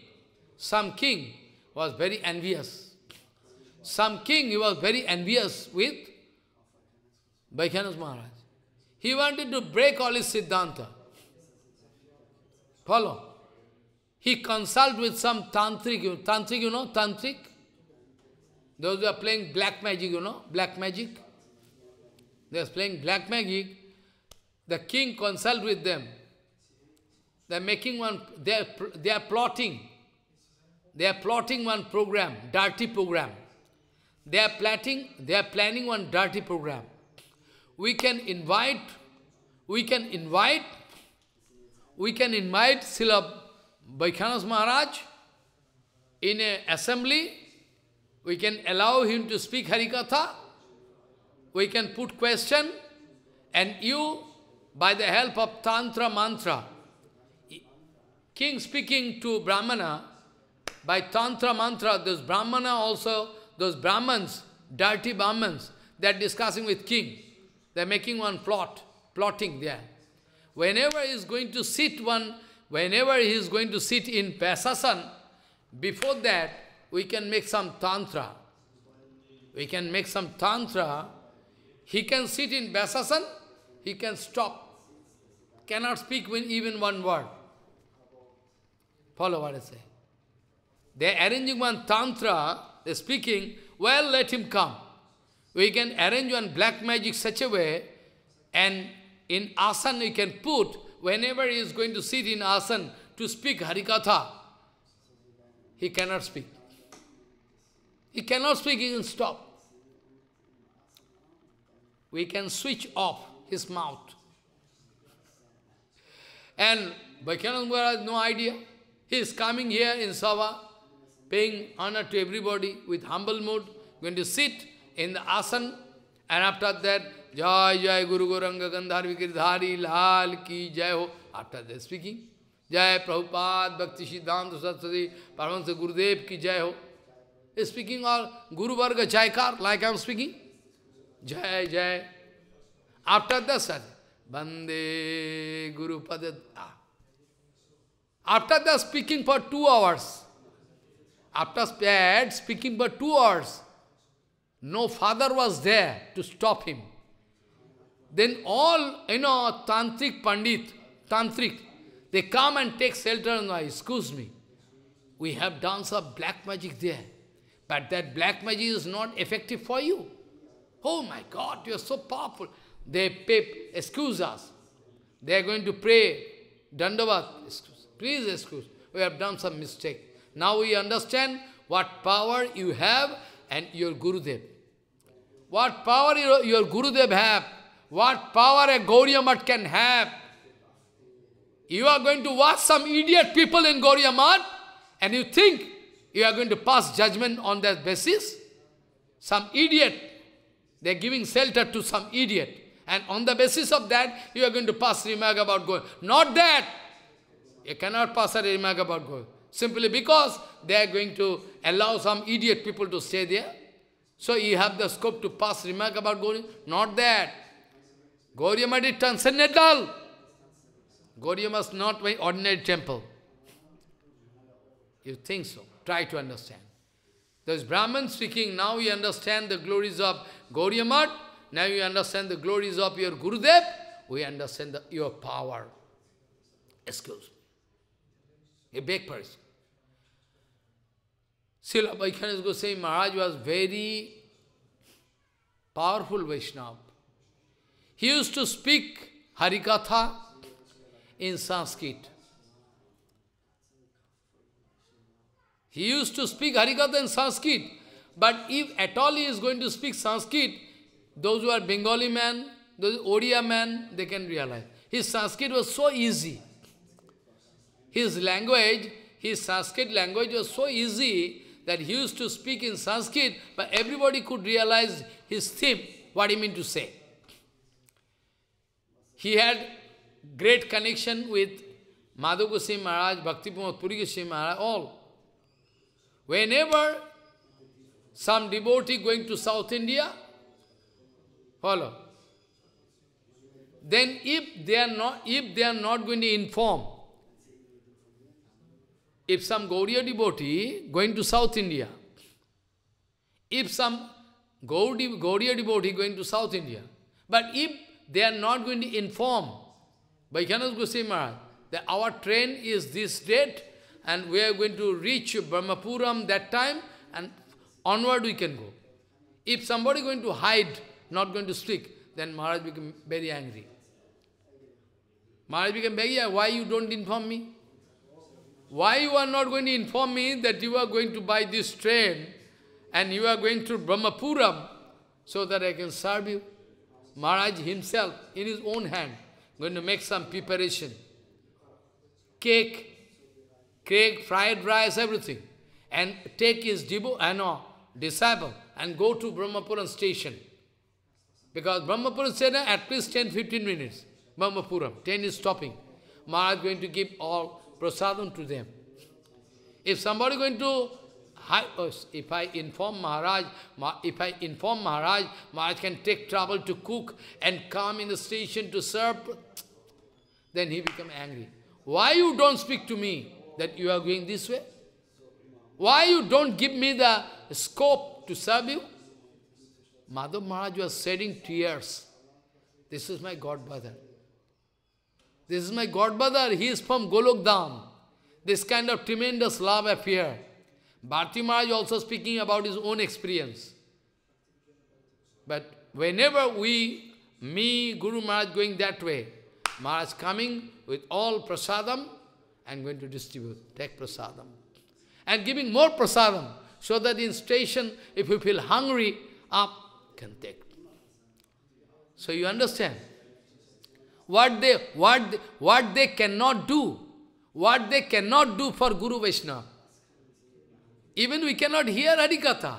some king was very envious. Some king, he was very envious with Vaishnav Maharaj. He wanted to break all his Siddhanta. Follow? He consulted with some tantric, tantric, you know, tantric. Those who are playing black magic, you know, black magic. They are playing black magic. The king consulted with them. They are making one, they are, they are plotting. They are plotting one program, dirty program. They are planning. they are planning one dirty program we can invite, we can invite, we can invite Srila Vaikhanas Maharaj in an assembly. We can allow him to speak Harikatha. We can put question. And you, by the help of Tantra Mantra, King speaking to Brahmana, by Tantra Mantra, those Brahmana also, those Brahmans, dirty Brahmans, they are discussing with King. They're making one plot, plotting there. Whenever he is going to sit one, whenever he is going to sit in Pasasan, before that, we can make some tantra. We can make some tantra. He can sit in Vasasan, he can stop. Cannot speak even one word. Follow what I say. They are arranging one tantra, they are speaking, well, let him come. We can arrange one black magic such a way, and in asan we can put, whenever he is going to sit in asan to speak Harikatha, he cannot speak. He cannot speak, he can stop. We can switch off his mouth. And Vaishnav Maharaj has no idea. He is coming here in Sava, paying honor to everybody with humble mood, going to sit in the asan, and after that, Jai Jai Guru Goranga gandhar vikirdhari Lal Ki Jai Ho. After that speaking, Jai Prabhupada Bhakti Siddhanta Saraswati Paramahansa Gurudev Ki Jai Ho. Speaking all Guru Varga Jaikar, like I am speaking. Jai Jai. After that, Sat, Bande Guru Padat. After that, speaking for two hours. After that, speaking for two hours. No father was there to stop him. Then all, you know, tantric pandit, tantric, they come and take shelter and say, excuse me, we have done some black magic there. But that black magic is not effective for you. Oh my God, you are so powerful. They pay, excuse us. They are going to pray, Dandavat, excuse, please excuse. We have done some mistake. Now we understand what power you have and your Gurudev. What power your, your Gurudev have? What power a Gauriamat can have? You are going to watch some idiot people in Gauriamat and you think you are going to pass judgment on that basis? Some idiot, they are giving shelter to some idiot. And on the basis of that, you are going to pass remark about God. Not that! You cannot pass a remark about God. Simply because they are going to allow some idiot people to stay there. So you have the scope to pass remark about Gauri. Not that. Gauriyama is transcendental. Gauriyama is not my ordinary temple. You think so. Try to understand. There is Brahman speaking, now you understand the glories of Gauriyamat, now you understand the glories of your Gurudev, we understand the, your power. Excuse me. A big person. Srila Vaishnav Goswami Maharaj was very powerful Vaishnava. He used to speak Harikatha in Sanskrit. He used to speak Harikatha in Sanskrit, but if at all he is going to speak Sanskrit, those who are Bengali man, those Odia man, they can realize. His Sanskrit was so easy. His language, his Sanskrit language was so easy, that he used to speak in Sanskrit, but everybody could realize his theme, what he meant to say. He had great connection with Madhu Goswami Maharaj, Bhakti Pumat Maharaj, all. Whenever some devotee going to South India, follow, then if they are not, if they are not going to inform if some Gauriya devotee going to South India, if some Gaudiya, devotee going to South India, but if they are not going to inform Vaikuntha Goswami Maharaj that our train is this date and we are going to reach Brahmapuram that time and onward we can go. If somebody going to hide, not going to speak, then Maharaj became very angry. Maharaj became very angry, why you don't inform me? Why you are not going to inform me that you are going to buy this train and you are going to Brahmapuram so that I can serve you? Maharaj himself, in his own hand, going to make some preparation. Cake, cake, fried rice, everything. And take his devo uh, no, disciple and go to Brahmapuram station. Because Brahmapuram station at least 10-15 minutes. Brahmapuram, 10 is stopping. Maharaj going to give all prasadam to them. If somebody going to, oh, if I inform Maharaj, if I inform Maharaj, Maharaj can take trouble to cook and come in the station to serve, then he become angry. Why you don't speak to me that you are going this way? Why you don't give me the scope to serve you? Madhav Maharaj was shedding tears. This is my godfather. This is my godfather. he is from Golokdam. This kind of tremendous love affair. Bharti Maharaj also speaking about his own experience. But whenever we, me, Guru Maharaj going that way, Maharaj coming with all prasadam and going to distribute, take prasadam. And giving more prasadam, so that in station, if you feel hungry, up can take. So you understand? what they, what, what they cannot do, what they cannot do for Guru Vaishnava. Even we cannot hear Harikatha,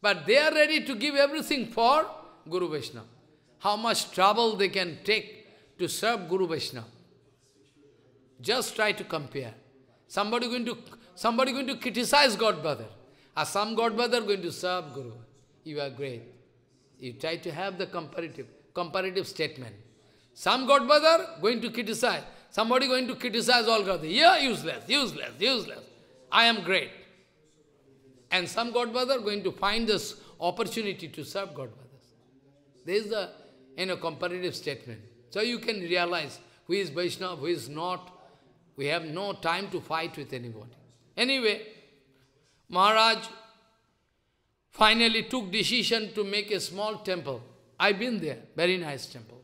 but they are ready to give everything for Guru Vaishnava. How much trouble they can take to serve Guru Vaishnava. Just try to compare. Somebody going to somebody going to criticize Godfather. Or ah, some Godfather going to serve Guru. You are great. You try to have the comparative comparative statement. Some godfather going to criticize. Somebody going to criticize all Godfather. Yeah, useless, useless, useless. I am great. And some godfather going to find this opportunity to serve This is a you know, comparative statement. So you can realize who is Vaishnava, who is not. We have no time to fight with anybody. Anyway, Maharaj finally took decision to make a small temple. I've been there, very nice temple.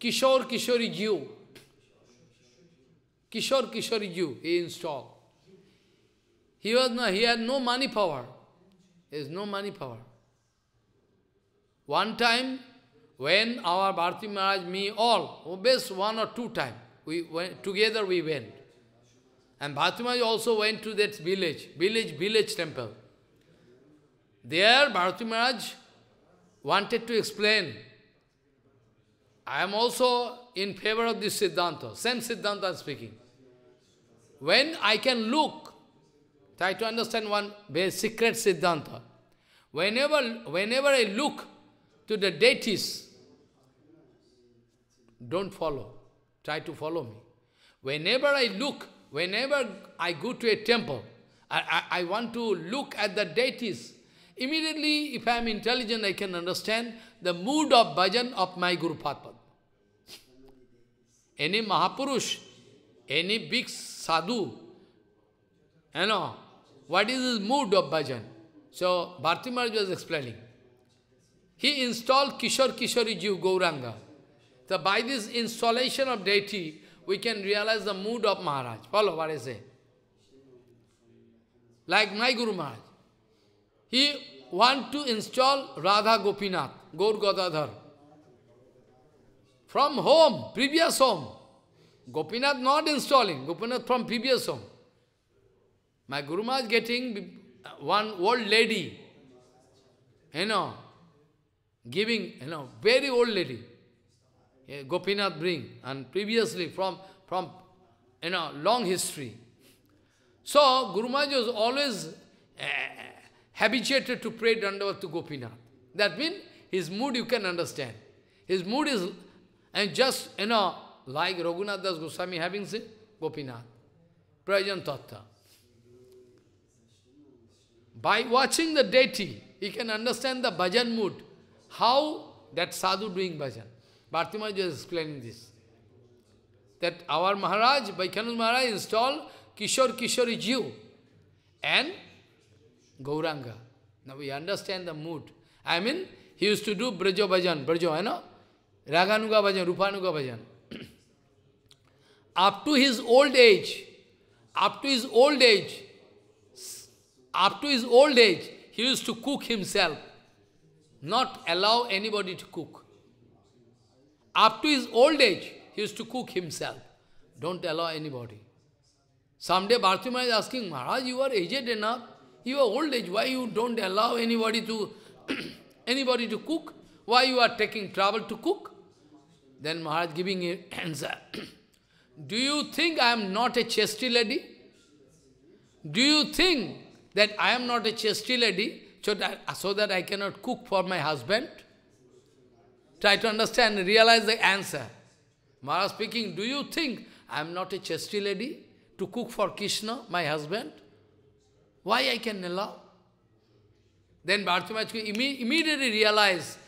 Kishore Kishori Jew. Kishore Kishori Jew, he installed. He, was not. he had no money power. There is no money power. One time, when our Bharati Maharaj, me, all, oh, best one or two time, we went, together we went. And Bharati Maharaj also went to that village, village, village temple. There, Bharati Maharaj wanted to explain I am also in favor of this Siddhanta, same Siddhanta I'm speaking. When I can look, try to understand one secret Siddhanta. Whenever, whenever I look to the deities, don't follow, try to follow me. Whenever I look, whenever I go to a temple, I, I, I want to look at the deities, immediately if I am intelligent, I can understand the mood of bhajan of my Guru Patpa any Mahapurush, any big sadhu, you know, what is his mood of bhajan? So, Bharti Maharaj was explaining. He installed Kishore Kishori Jiv Gauranga. So, by this installation of deity, we can realize the mood of Maharaj. Follow what I say. Like my Guru Maharaj. He want to install Radha Gopinath, Gaur Gadadhar. From home, previous home. Gopinath not installing, Gopinath from previous home. My Guru Maharaj getting one old lady, you know, giving, you know, very old lady. Eh, Gopinath bring, and previously from, from, you know, long history. So, Guru Maharaj was always uh, habituated to pray Dandavat to Gopinath. That means his mood you can understand. His mood is and just, you know, like Raghunath Das Goswami having said, Gopinath, Prajan Tattva. By watching the deity, he can understand the bhajan mood, how that sadhu doing bhajan. Bharti Maharaj is explaining this. That our Maharaj, Vaikanand Maharaj installed Kishore Kishore Jiu and Gauranga. Now we understand the mood. I mean, he used to do Brajo Bhajan, Brajo, you know? Raganuga bhajan, Rupanuga bhajan. up to his old age, up to his old age, up to his old age, he used to cook himself, not allow anybody to cook. Up to his old age, he used to cook himself. Don't allow anybody. Someday Bhartima is asking, Maharaj, you are aged enough, you are old age, why you don't allow anybody to anybody to cook? Why you are taking trouble to cook? Then Maharaj giving an answer. Do you think I am not a chaste lady? Do you think that I am not a chaste lady so that, so that I cannot cook for my husband? Try to understand, realize the answer. Maharaj speaking, do you think I am not a chaste lady to cook for Krishna, my husband? Why I can allow? Then Bhartimaj imme immediately realized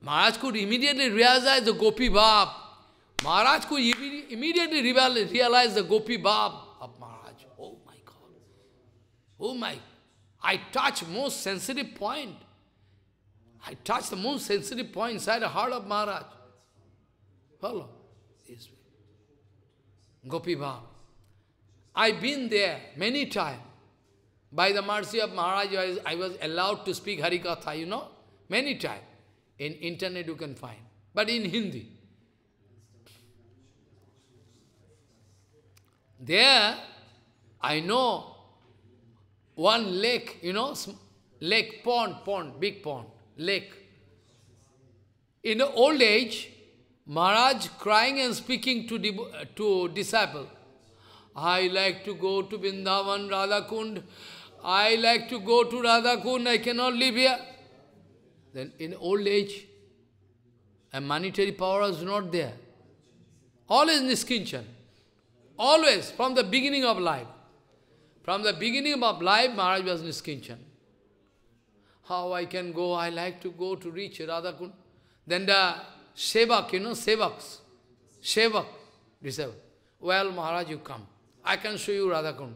Maharaj could immediately realize the Gopi Bab. Maharaj could immediately realize the Gopi Bab of Maharaj. Oh my God. Oh my. I touch most sensitive point. I touch the most sensitive point inside the heart of Maharaj. Follow? This way. Gopi Bab. I've been there many times. By the mercy of Maharaj, I was allowed to speak Harikatha, you know, many times. In internet you can find, but in Hindi. There, I know one lake, you know, lake, pond, pond, big pond, lake. In the old age, Maharaj crying and speaking to, to disciple, I like to go to Vrindavan, Radha Kund. I like to go to Radha Kund. I cannot live here. Then in old age, a monetary power is not there. Always niskinchan. Always, from the beginning of life. From the beginning of life, Maharaj was niskinchan. How I can go, I like to go to reach Radhakund. Then the sevak, you know, sevaks. Sevak, reserve. Well, Maharaj, you come. I can show you Radhakund.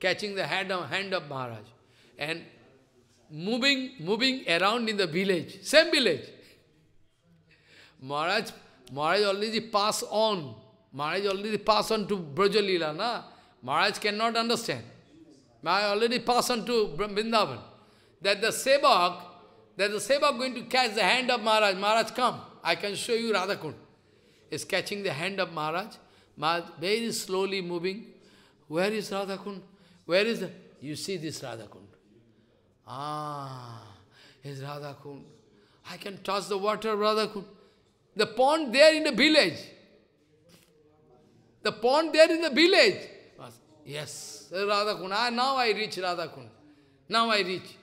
Catching the hand of, hand of Maharaj. And moving, moving around in the village, same village. Maharaj, Maharaj already pass on. Maharaj already pass on to Brajalila, na? Maharaj cannot understand. Maharaj already pass on to Vrindavan. That the Sevak, that the Sevak going to catch the hand of Maharaj. Maharaj, come. I can show you Radhakund. Is catching the hand of Maharaj. Maharaj very slowly moving. Where is Radhakund? Where is the... You see this Radhakund. Ah, is Radha Kund. I can touch the water of Radha Kund. The pond there in the village. The pond there in the village. Yes, Radha Kund. Ah, now I reach Radha Kund. Now I reach.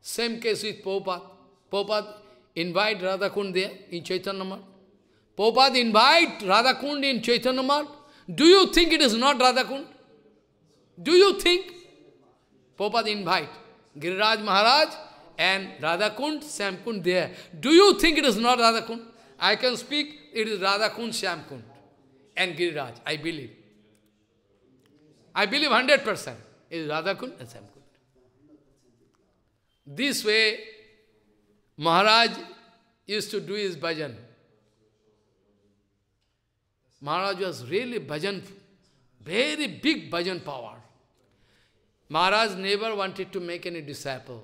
Same case with Prabhupada. Prabhupada invite Radha Kund there in Chaitanya Mahat. invite Radha Kund in Chaitanya Mahat. Do you think it is not Radha Kund? Do you think? Prabhupada invite. Giriraj Maharaj and Radhakund, Samkund there. Do you think it is not Radhakund? I can speak, it is Radhakund, Samkund and Giriraj, I believe. I believe 100% it is Radhakund and Samkund. This way, Maharaj used to do his bhajan. Maharaj was really bhajan, very big bhajan power. Maharaj never wanted to make any disciple.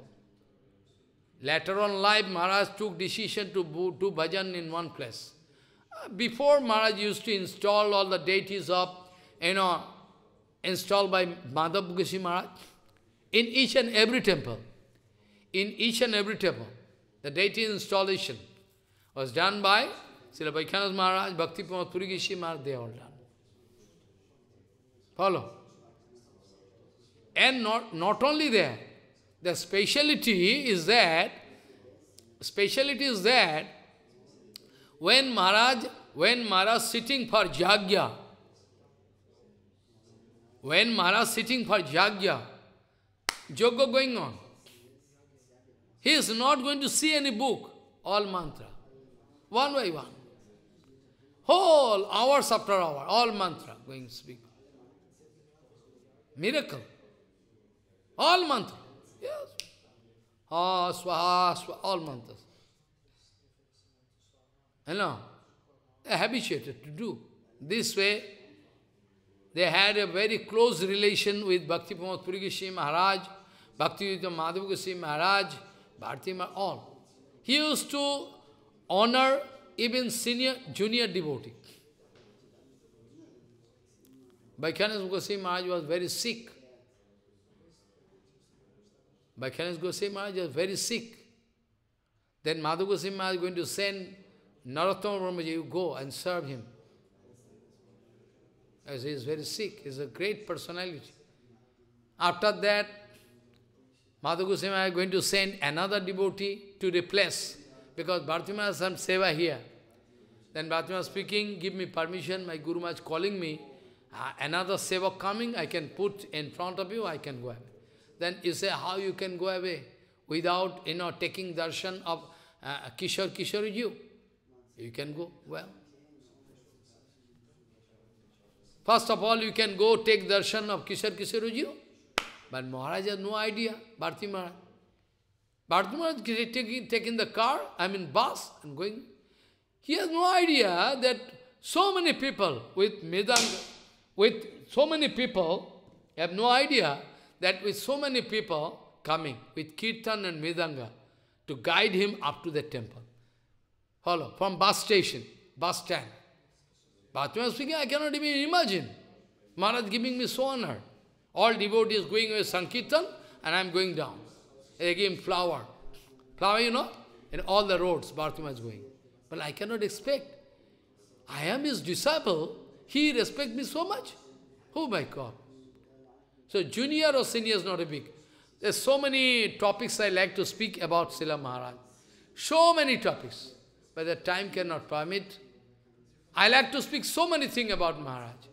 Later on life, Maharaj took decision to do bhajan in one place. Uh, before, Maharaj used to install all the deities of, you know, installed by Madhav Maharaj in each and every temple. In each and every temple, the deity installation was done by Srila Vaikuntha Maharaj, Bhakti Puri Gishi Maharaj, they all done. Follow? And not, not only that, the speciality is that, speciality is that, when Maharaj, when Maharaj sitting for Jagya, when Maharaj sitting for Jagya, yoga going on. He is not going to see any book, all mantra, one by one. Whole hours after hour, all mantra going to speak. Miracle. All mantras. Yes. Ha, swaha, swaha, all mantras. You know, they habituated to do. This way, they had a very close relation with Bhakti Pramod Puri Maharaj, Bhakti Madhav Goswami Maharaj, Bharti Maharaj, all. He used to honor even senior, junior devotee. Bhaikyanas Goswami Maharaj was very sick. But Kailas Goswami Maharaj was very sick. Then Madhu Goswami Maharaj is going to send Narottama Brahmaji, you go and serve him. As he is very sick, he is a great personality. After that, Madhu Goswami Maharaj is going to send another devotee to replace, because Bharati has some seva here. Then Bharati Maharaj speaking, give me permission, my Guru Maharaj calling me, uh, another seva coming, I can put in front of you, I can go. Then you say, how you can go away without, you know, taking darshan of uh, Kishore Kishore you? You can go, well. First of all, you can go take darshan of Kishore Kishoreji. But Maharaj has no idea, Bharti Maharaj. Bharti Maharaj is taking, taking the car, I mean bus, and going. He has no idea that so many people with Medanga, with so many people have no idea that with so many people coming with kirtan and medanga to guide him up to the temple. Follow, from bus station, bus stand. Bhatman speaking, I cannot even imagine. Maharaj giving me so honor. All devotees going with Sankirtan and I am going down. They give him flower. Flower, you know, in all the roads Bhartima is going. But I cannot expect. I am his disciple. He respects me so much. Oh my God. So junior or senior is not a big. There's so many topics I like to speak about Srila Maharaj. So many topics. But the time cannot permit. I like to speak so many things about Maharaj.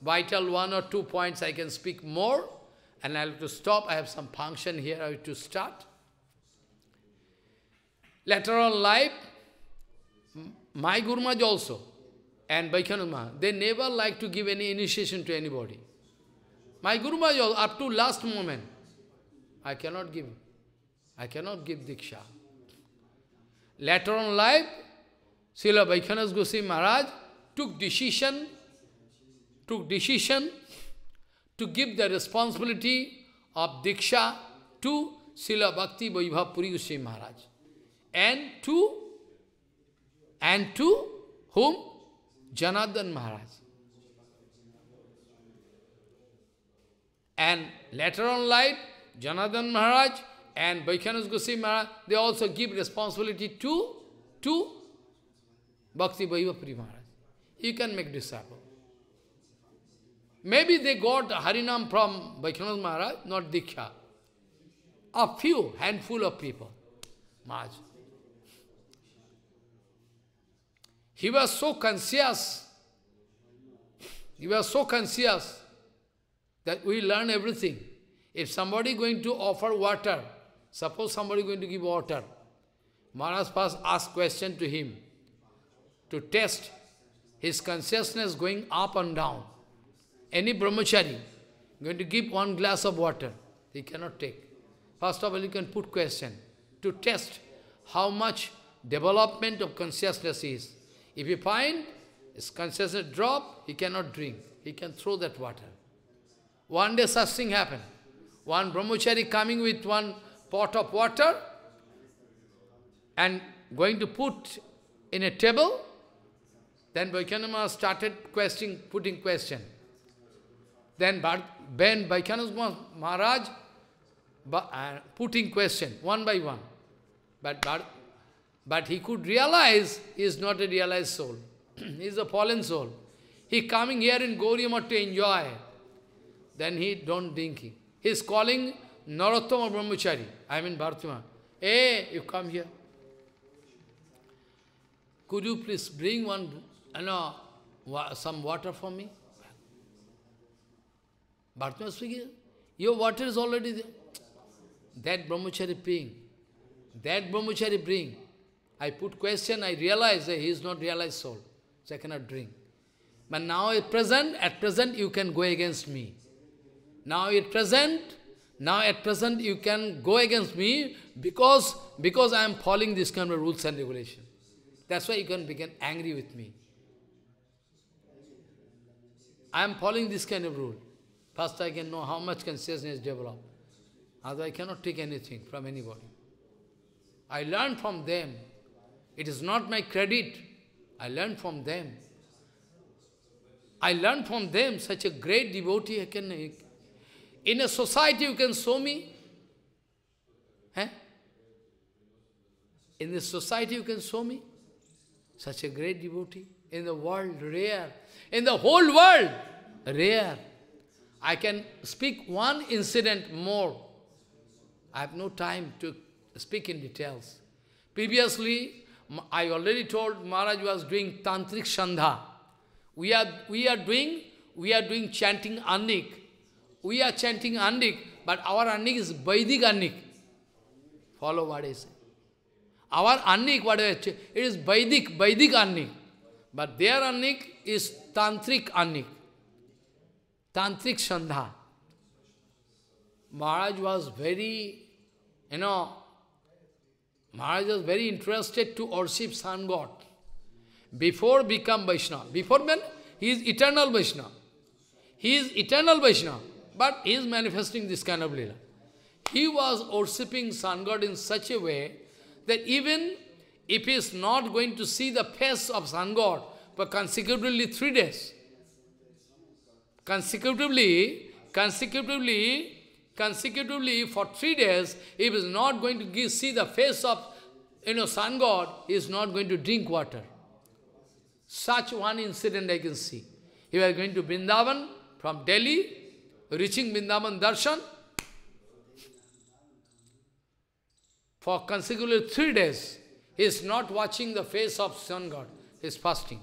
Vital one or two points I can speak more. And I have to stop. I have some function here I have to start. Later on life, my Gurmaj also and Maharaj, they never like to give any initiation to anybody. My Guru Maharaj, up to last moment, I cannot give. I cannot give Diksha. Later on life, Srila Vaikunas Goswami Maharaj took decision, took decision to give the responsibility of Diksha to Srila Bhakti Vaibhav Puri Goswami Maharaj. And to, and to whom? Janardhan Maharaj. And later on life, Janardhan Maharaj and Vaishnav Goswami Maharaj, they also give responsibility to, to Bhakti Vaivapuri Maharaj. You can make disciple. Maybe they got Harinam from Vaishnav Maharaj, not Diksha. A few, handful of people. Maharaj. He was so conscious. He was so conscious that we learn everything. If somebody going to offer water, suppose somebody going to give water, Maharaj first asked question to him to test his consciousness going up and down. Any brahmachari going to give one glass of water, he cannot take. First of all, you can put question to test how much development of consciousness is. If you find his consciousness drop, he cannot drink. He can throw that water. One day such thing happened. One brahmachari coming with one pot of water and going to put in a table. Then Vaikuntha started questioning, putting question. Then Ben Vaikuntha Maharaj uh, putting question one by one. But, but, but he could realize he is not a realized soul. he is a fallen soul. He coming here in Goryamad to enjoy then he don't drinking. He is calling Narottama Brahmachari, I mean Bhartima. Hey, eh, you come here. Could you please bring one, you know, some water for me? Bhartima speaking, your water is already there. That Brahmachari bring, that Brahmachari bring. I put question, I realize that he is not realized soul, so I cannot drink. But now at present, at present you can go against me. Now at present, now at present you can go against me because, because I am following this kind of rules and regulation. That's why you can become angry with me. I am following this kind of rule. First I can know how much consciousness developed. Otherwise I cannot take anything from anybody. I learn from them. It is not my credit. I learn from them. I learn from them such a great devotee I can in a society, you can show me. Eh? In the society, you can show me. Such a great devotee. In the world, rare. In the whole world, rare. I can speak one incident more. I have no time to speak in details. Previously, I already told Maharaj was doing Tantric shandha. We are, we are doing, we are doing chanting Anik. We are chanting Andik, but our Andik is Vaidik Andik. Follow what I say. Our Andik, what it is Vaidik, Vaidik Andik. But their Andik is Tantric Andik. Tantric Sandha. Maharaj was very, you know, Maharaj was very interested to worship Sun God. Before become Vaishnava. Before then, He is eternal Vaishnava. He is eternal Vaishnava. But he is manifesting this kind of lila. He was worshipping sun god in such a way that even if he is not going to see the face of sun god for consecutively three days, consecutively, consecutively, consecutively for three days, if he is not going to give, see the face of you know, sun god, he is not going to drink water. Such one incident I can see. He was going to Vrindavan from Delhi, reaching Vrindavan darshan, for consecutively three days, he is not watching the face of sun god, he is fasting.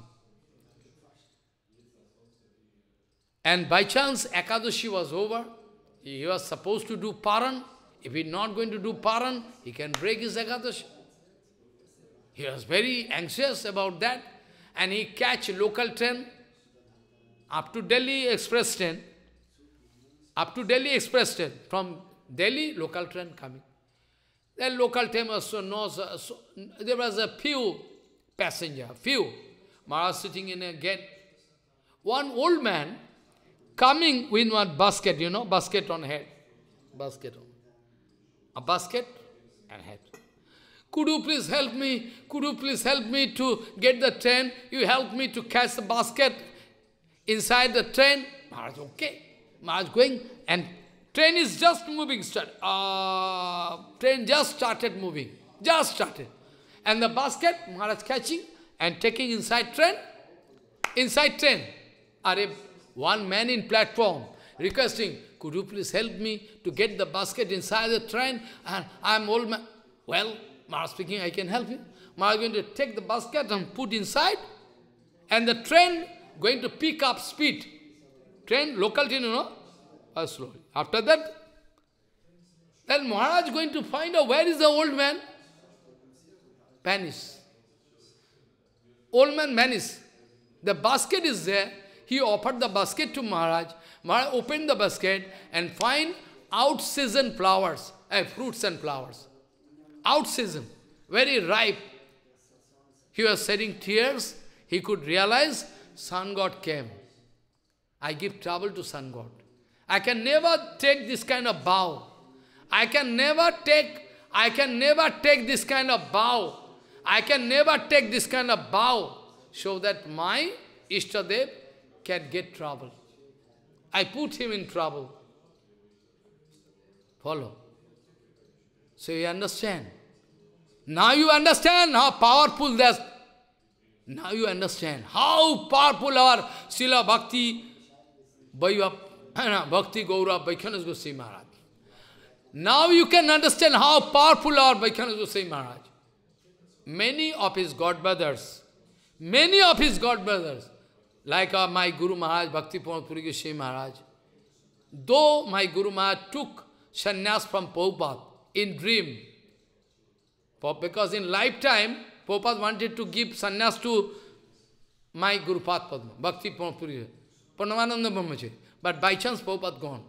And by chance, Akadashi was over, he was supposed to do paran, if he is not going to do paran, he can break his Akadashi. He was very anxious about that, and he catch local train, up to Delhi express train, up to Delhi express train. From Delhi, local train coming. Then local train also knows, so, there was a few passenger, few. Maharaj sitting in a gate. One old man coming with one basket, you know, basket on head. Basket on. A basket and head. Could you please help me? Could you please help me to get the train? You help me to catch the basket inside the train? Maharaj, okay. Maharaj going and train is just moving. Start, uh, train just started moving. Just started. And the basket, Maharaj catching and taking inside train. Inside train. Are one man in platform requesting, could you please help me to get the basket inside the train? And I'm old man. Well, Maharaj speaking, I can help you. Maharaj going to take the basket and put inside. And the train going to pick up speed. Train, local train, you know, uh, slowly. After that, then Maharaj going to find out where is the old man? Vanish. Old man vanish. The basket is there. He offered the basket to Maharaj. Maharaj opened the basket and find out-season flowers, eh, fruits and flowers. Out-season, very ripe. He was shedding tears. He could realize sun god came. I give trouble to Sun God. I can never take this kind of bow. I can never take, I can never take this kind of bow. I can never take this kind of bow so that my Ishtadev can get trouble. I put him in trouble. Follow. So you understand? Now you understand how powerful that. Now you understand how powerful our sila Bhakti by of Bhakti Gaurav Vaikyanas Goswami Maharaj. Now you can understand how powerful are Vaikyanas Goswami Maharaj. Many of his godbrothers, many of his godbrothers, like uh, my Guru Maharaj, Bhakti Puri Goswami Maharaj, though my Guru Maharaj took sannyas from Prabhupada in dream, because in lifetime, Prabhupada wanted to give sannyas to my Guru Padma, Bhakti Puri Purnamananda Brahmachari. But by chance, Prabhupada gone.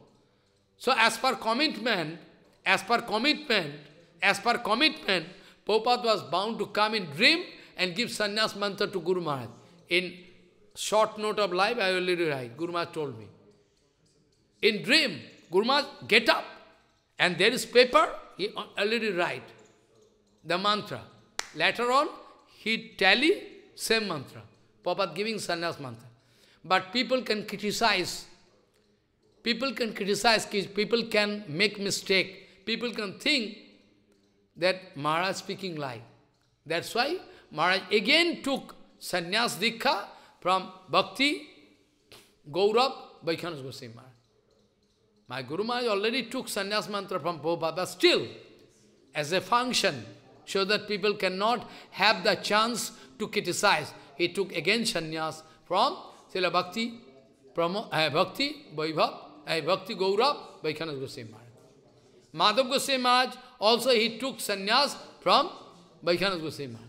So as per commitment, as per commitment, as per commitment, Prabhupada was bound to come in dream and give sannyas mantra to Guru Maharaj. In short note of life, I already write, Guru Maharaj told me. In dream, Guru Maharaj, get up. And there is paper, he already write the mantra. Later on, he tally same mantra. Prabhupada giving sannyas mantra. But people can criticize. People can criticize, people can make mistake. People can think that Maharaj speaking lie. That's why Maharaj again took sannyas dikha from Bhakti, Gaurav, Vaikuntha Goswami Maharaj. My Guru Maharaj already took sannyas mantra from Prabhupada still as a function so that people cannot have the chance to criticize. He took again sannyas from Srila Bhakti, Pramo, uh, Bhakti, Vaibhav, uh, Bhakti Gaurav, Vaikhanath Goswami Maharaj. Madhav Goswami Maharaj, also he took sannyas from Vaikhanath Goswami Maharaj.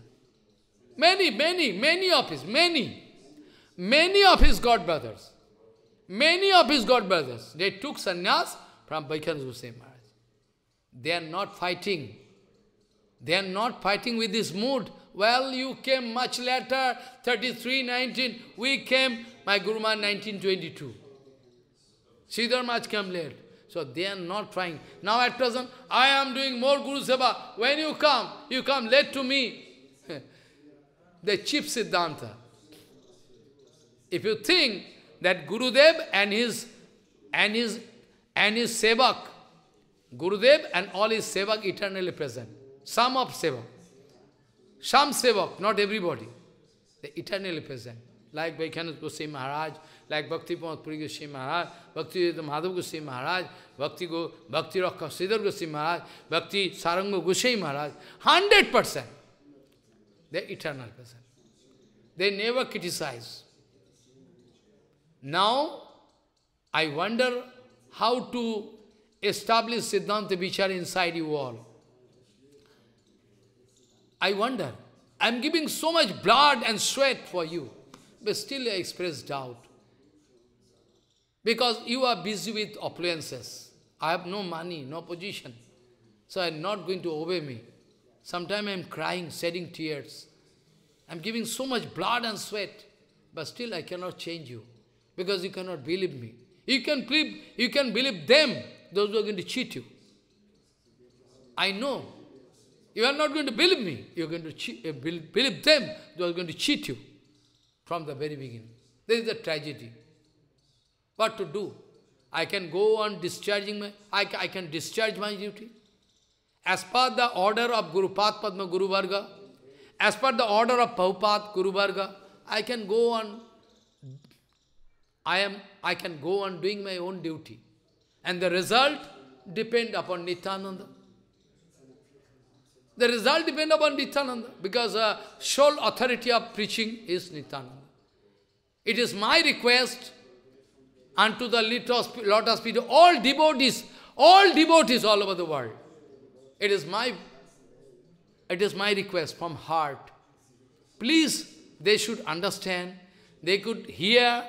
Many, many, many of his, many, many of his god brothers, many of his god brothers, they took sannyas from Vaikhanath Goswami Maharaj. They are not fighting. They are not fighting with this mood Well, you came much later, 33, 19. We came, my Guru Maharaj, 1922. Siddhar Maharaj came late. So they are not trying. Now at present, I am doing more Guru Seva. When you come, you come late to me. the chief Siddhanta. If you think that Gurudev and his and his and his sevak, Gurudev and all his sevak eternally present. Some of sevak. Some sevak, not everybody. The eternally present. Like Vaikuntha Goswami Maharaj, like Bhakti Puri Goswami Maharaj, Bhakti Madhav Goswami Maharaj, Bhakti, Go, Bhakti Rakha Siddhar Goswami Maharaj, Bhakti Saranga Goswami Maharaj. 100% they eternal person. They never criticize. Now, I wonder how to establish Siddhanta Vichara inside you all. I wonder, I'm giving so much blood and sweat for you, but still I express doubt. Because you are busy with appliances. I have no money, no position. So I'm not going to obey me. Sometimes I'm crying, shedding tears. I'm giving so much blood and sweat, but still I cannot change you. Because you cannot believe me. You can believe, you can believe them, those who are going to cheat you. I know you are not going to believe me. You are going to eh, believe them. They are going to cheat you from the very beginning. This is a tragedy. What to do? I can go on discharging my, I, I can discharge my duty. As per the order of Guru Pat Padma Guru Varga, as per the order of Prabhupada Guru Varga, I can go on, I am, I can go on doing my own duty. And the result depend upon Nithyananda. The result depends upon Nityananda, because the uh, sole authority of preaching is Nityananda. It is my request unto the lotus feet, all devotees, all devotees all over the world. It is my, it is my request from heart. Please, they should understand, they could hear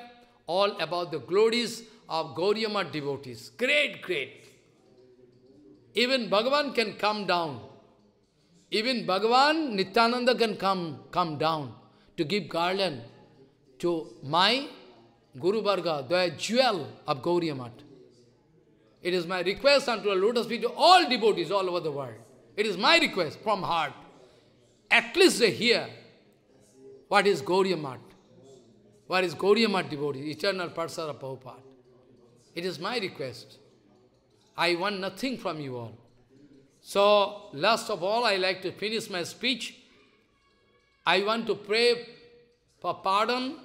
all about the glories of Gauriyama devotees. Great, great. Even Bhagavan can come down even Bhagavan Nityananda can come, come down to give garland to my Guru Varga, the jewel of Gauriya It is my request unto a lotus feet to all devotees all over the world. It is my request from heart. At least they hear what is Gauriya What is Gauriya devotee, eternal Parsara Prabhupada. It is my request. I want nothing from you all. So, last of all, I like to finish my speech. I want to pray for pardon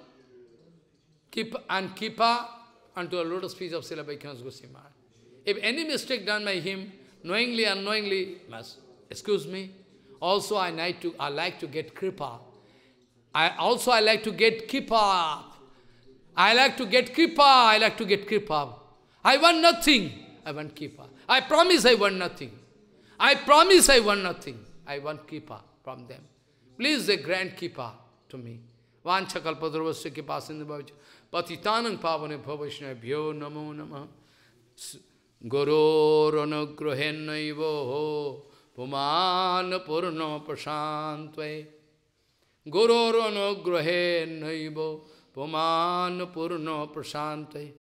keep, and kippa unto the lotus feet of Srila Bhaktivinoda Goswami If any mistake done by him, knowingly, unknowingly, must excuse me. Also, I like to, I like to get kripa. I also I like to get kippa. I like to get kippa. I like to get kippa. I want nothing. I want kippa. I promise I want nothing. I promise I want nothing. I want kipa from them. Please they grant kipa to me. Vanchakalpadravasya kipa sindhubhavacha. Patitanang pavane bhavashna bhyo namo namah. Gororana grahenna ivoho pumana purna prasantvai. Gororana grahenna ivoho pumana purna prasantvai.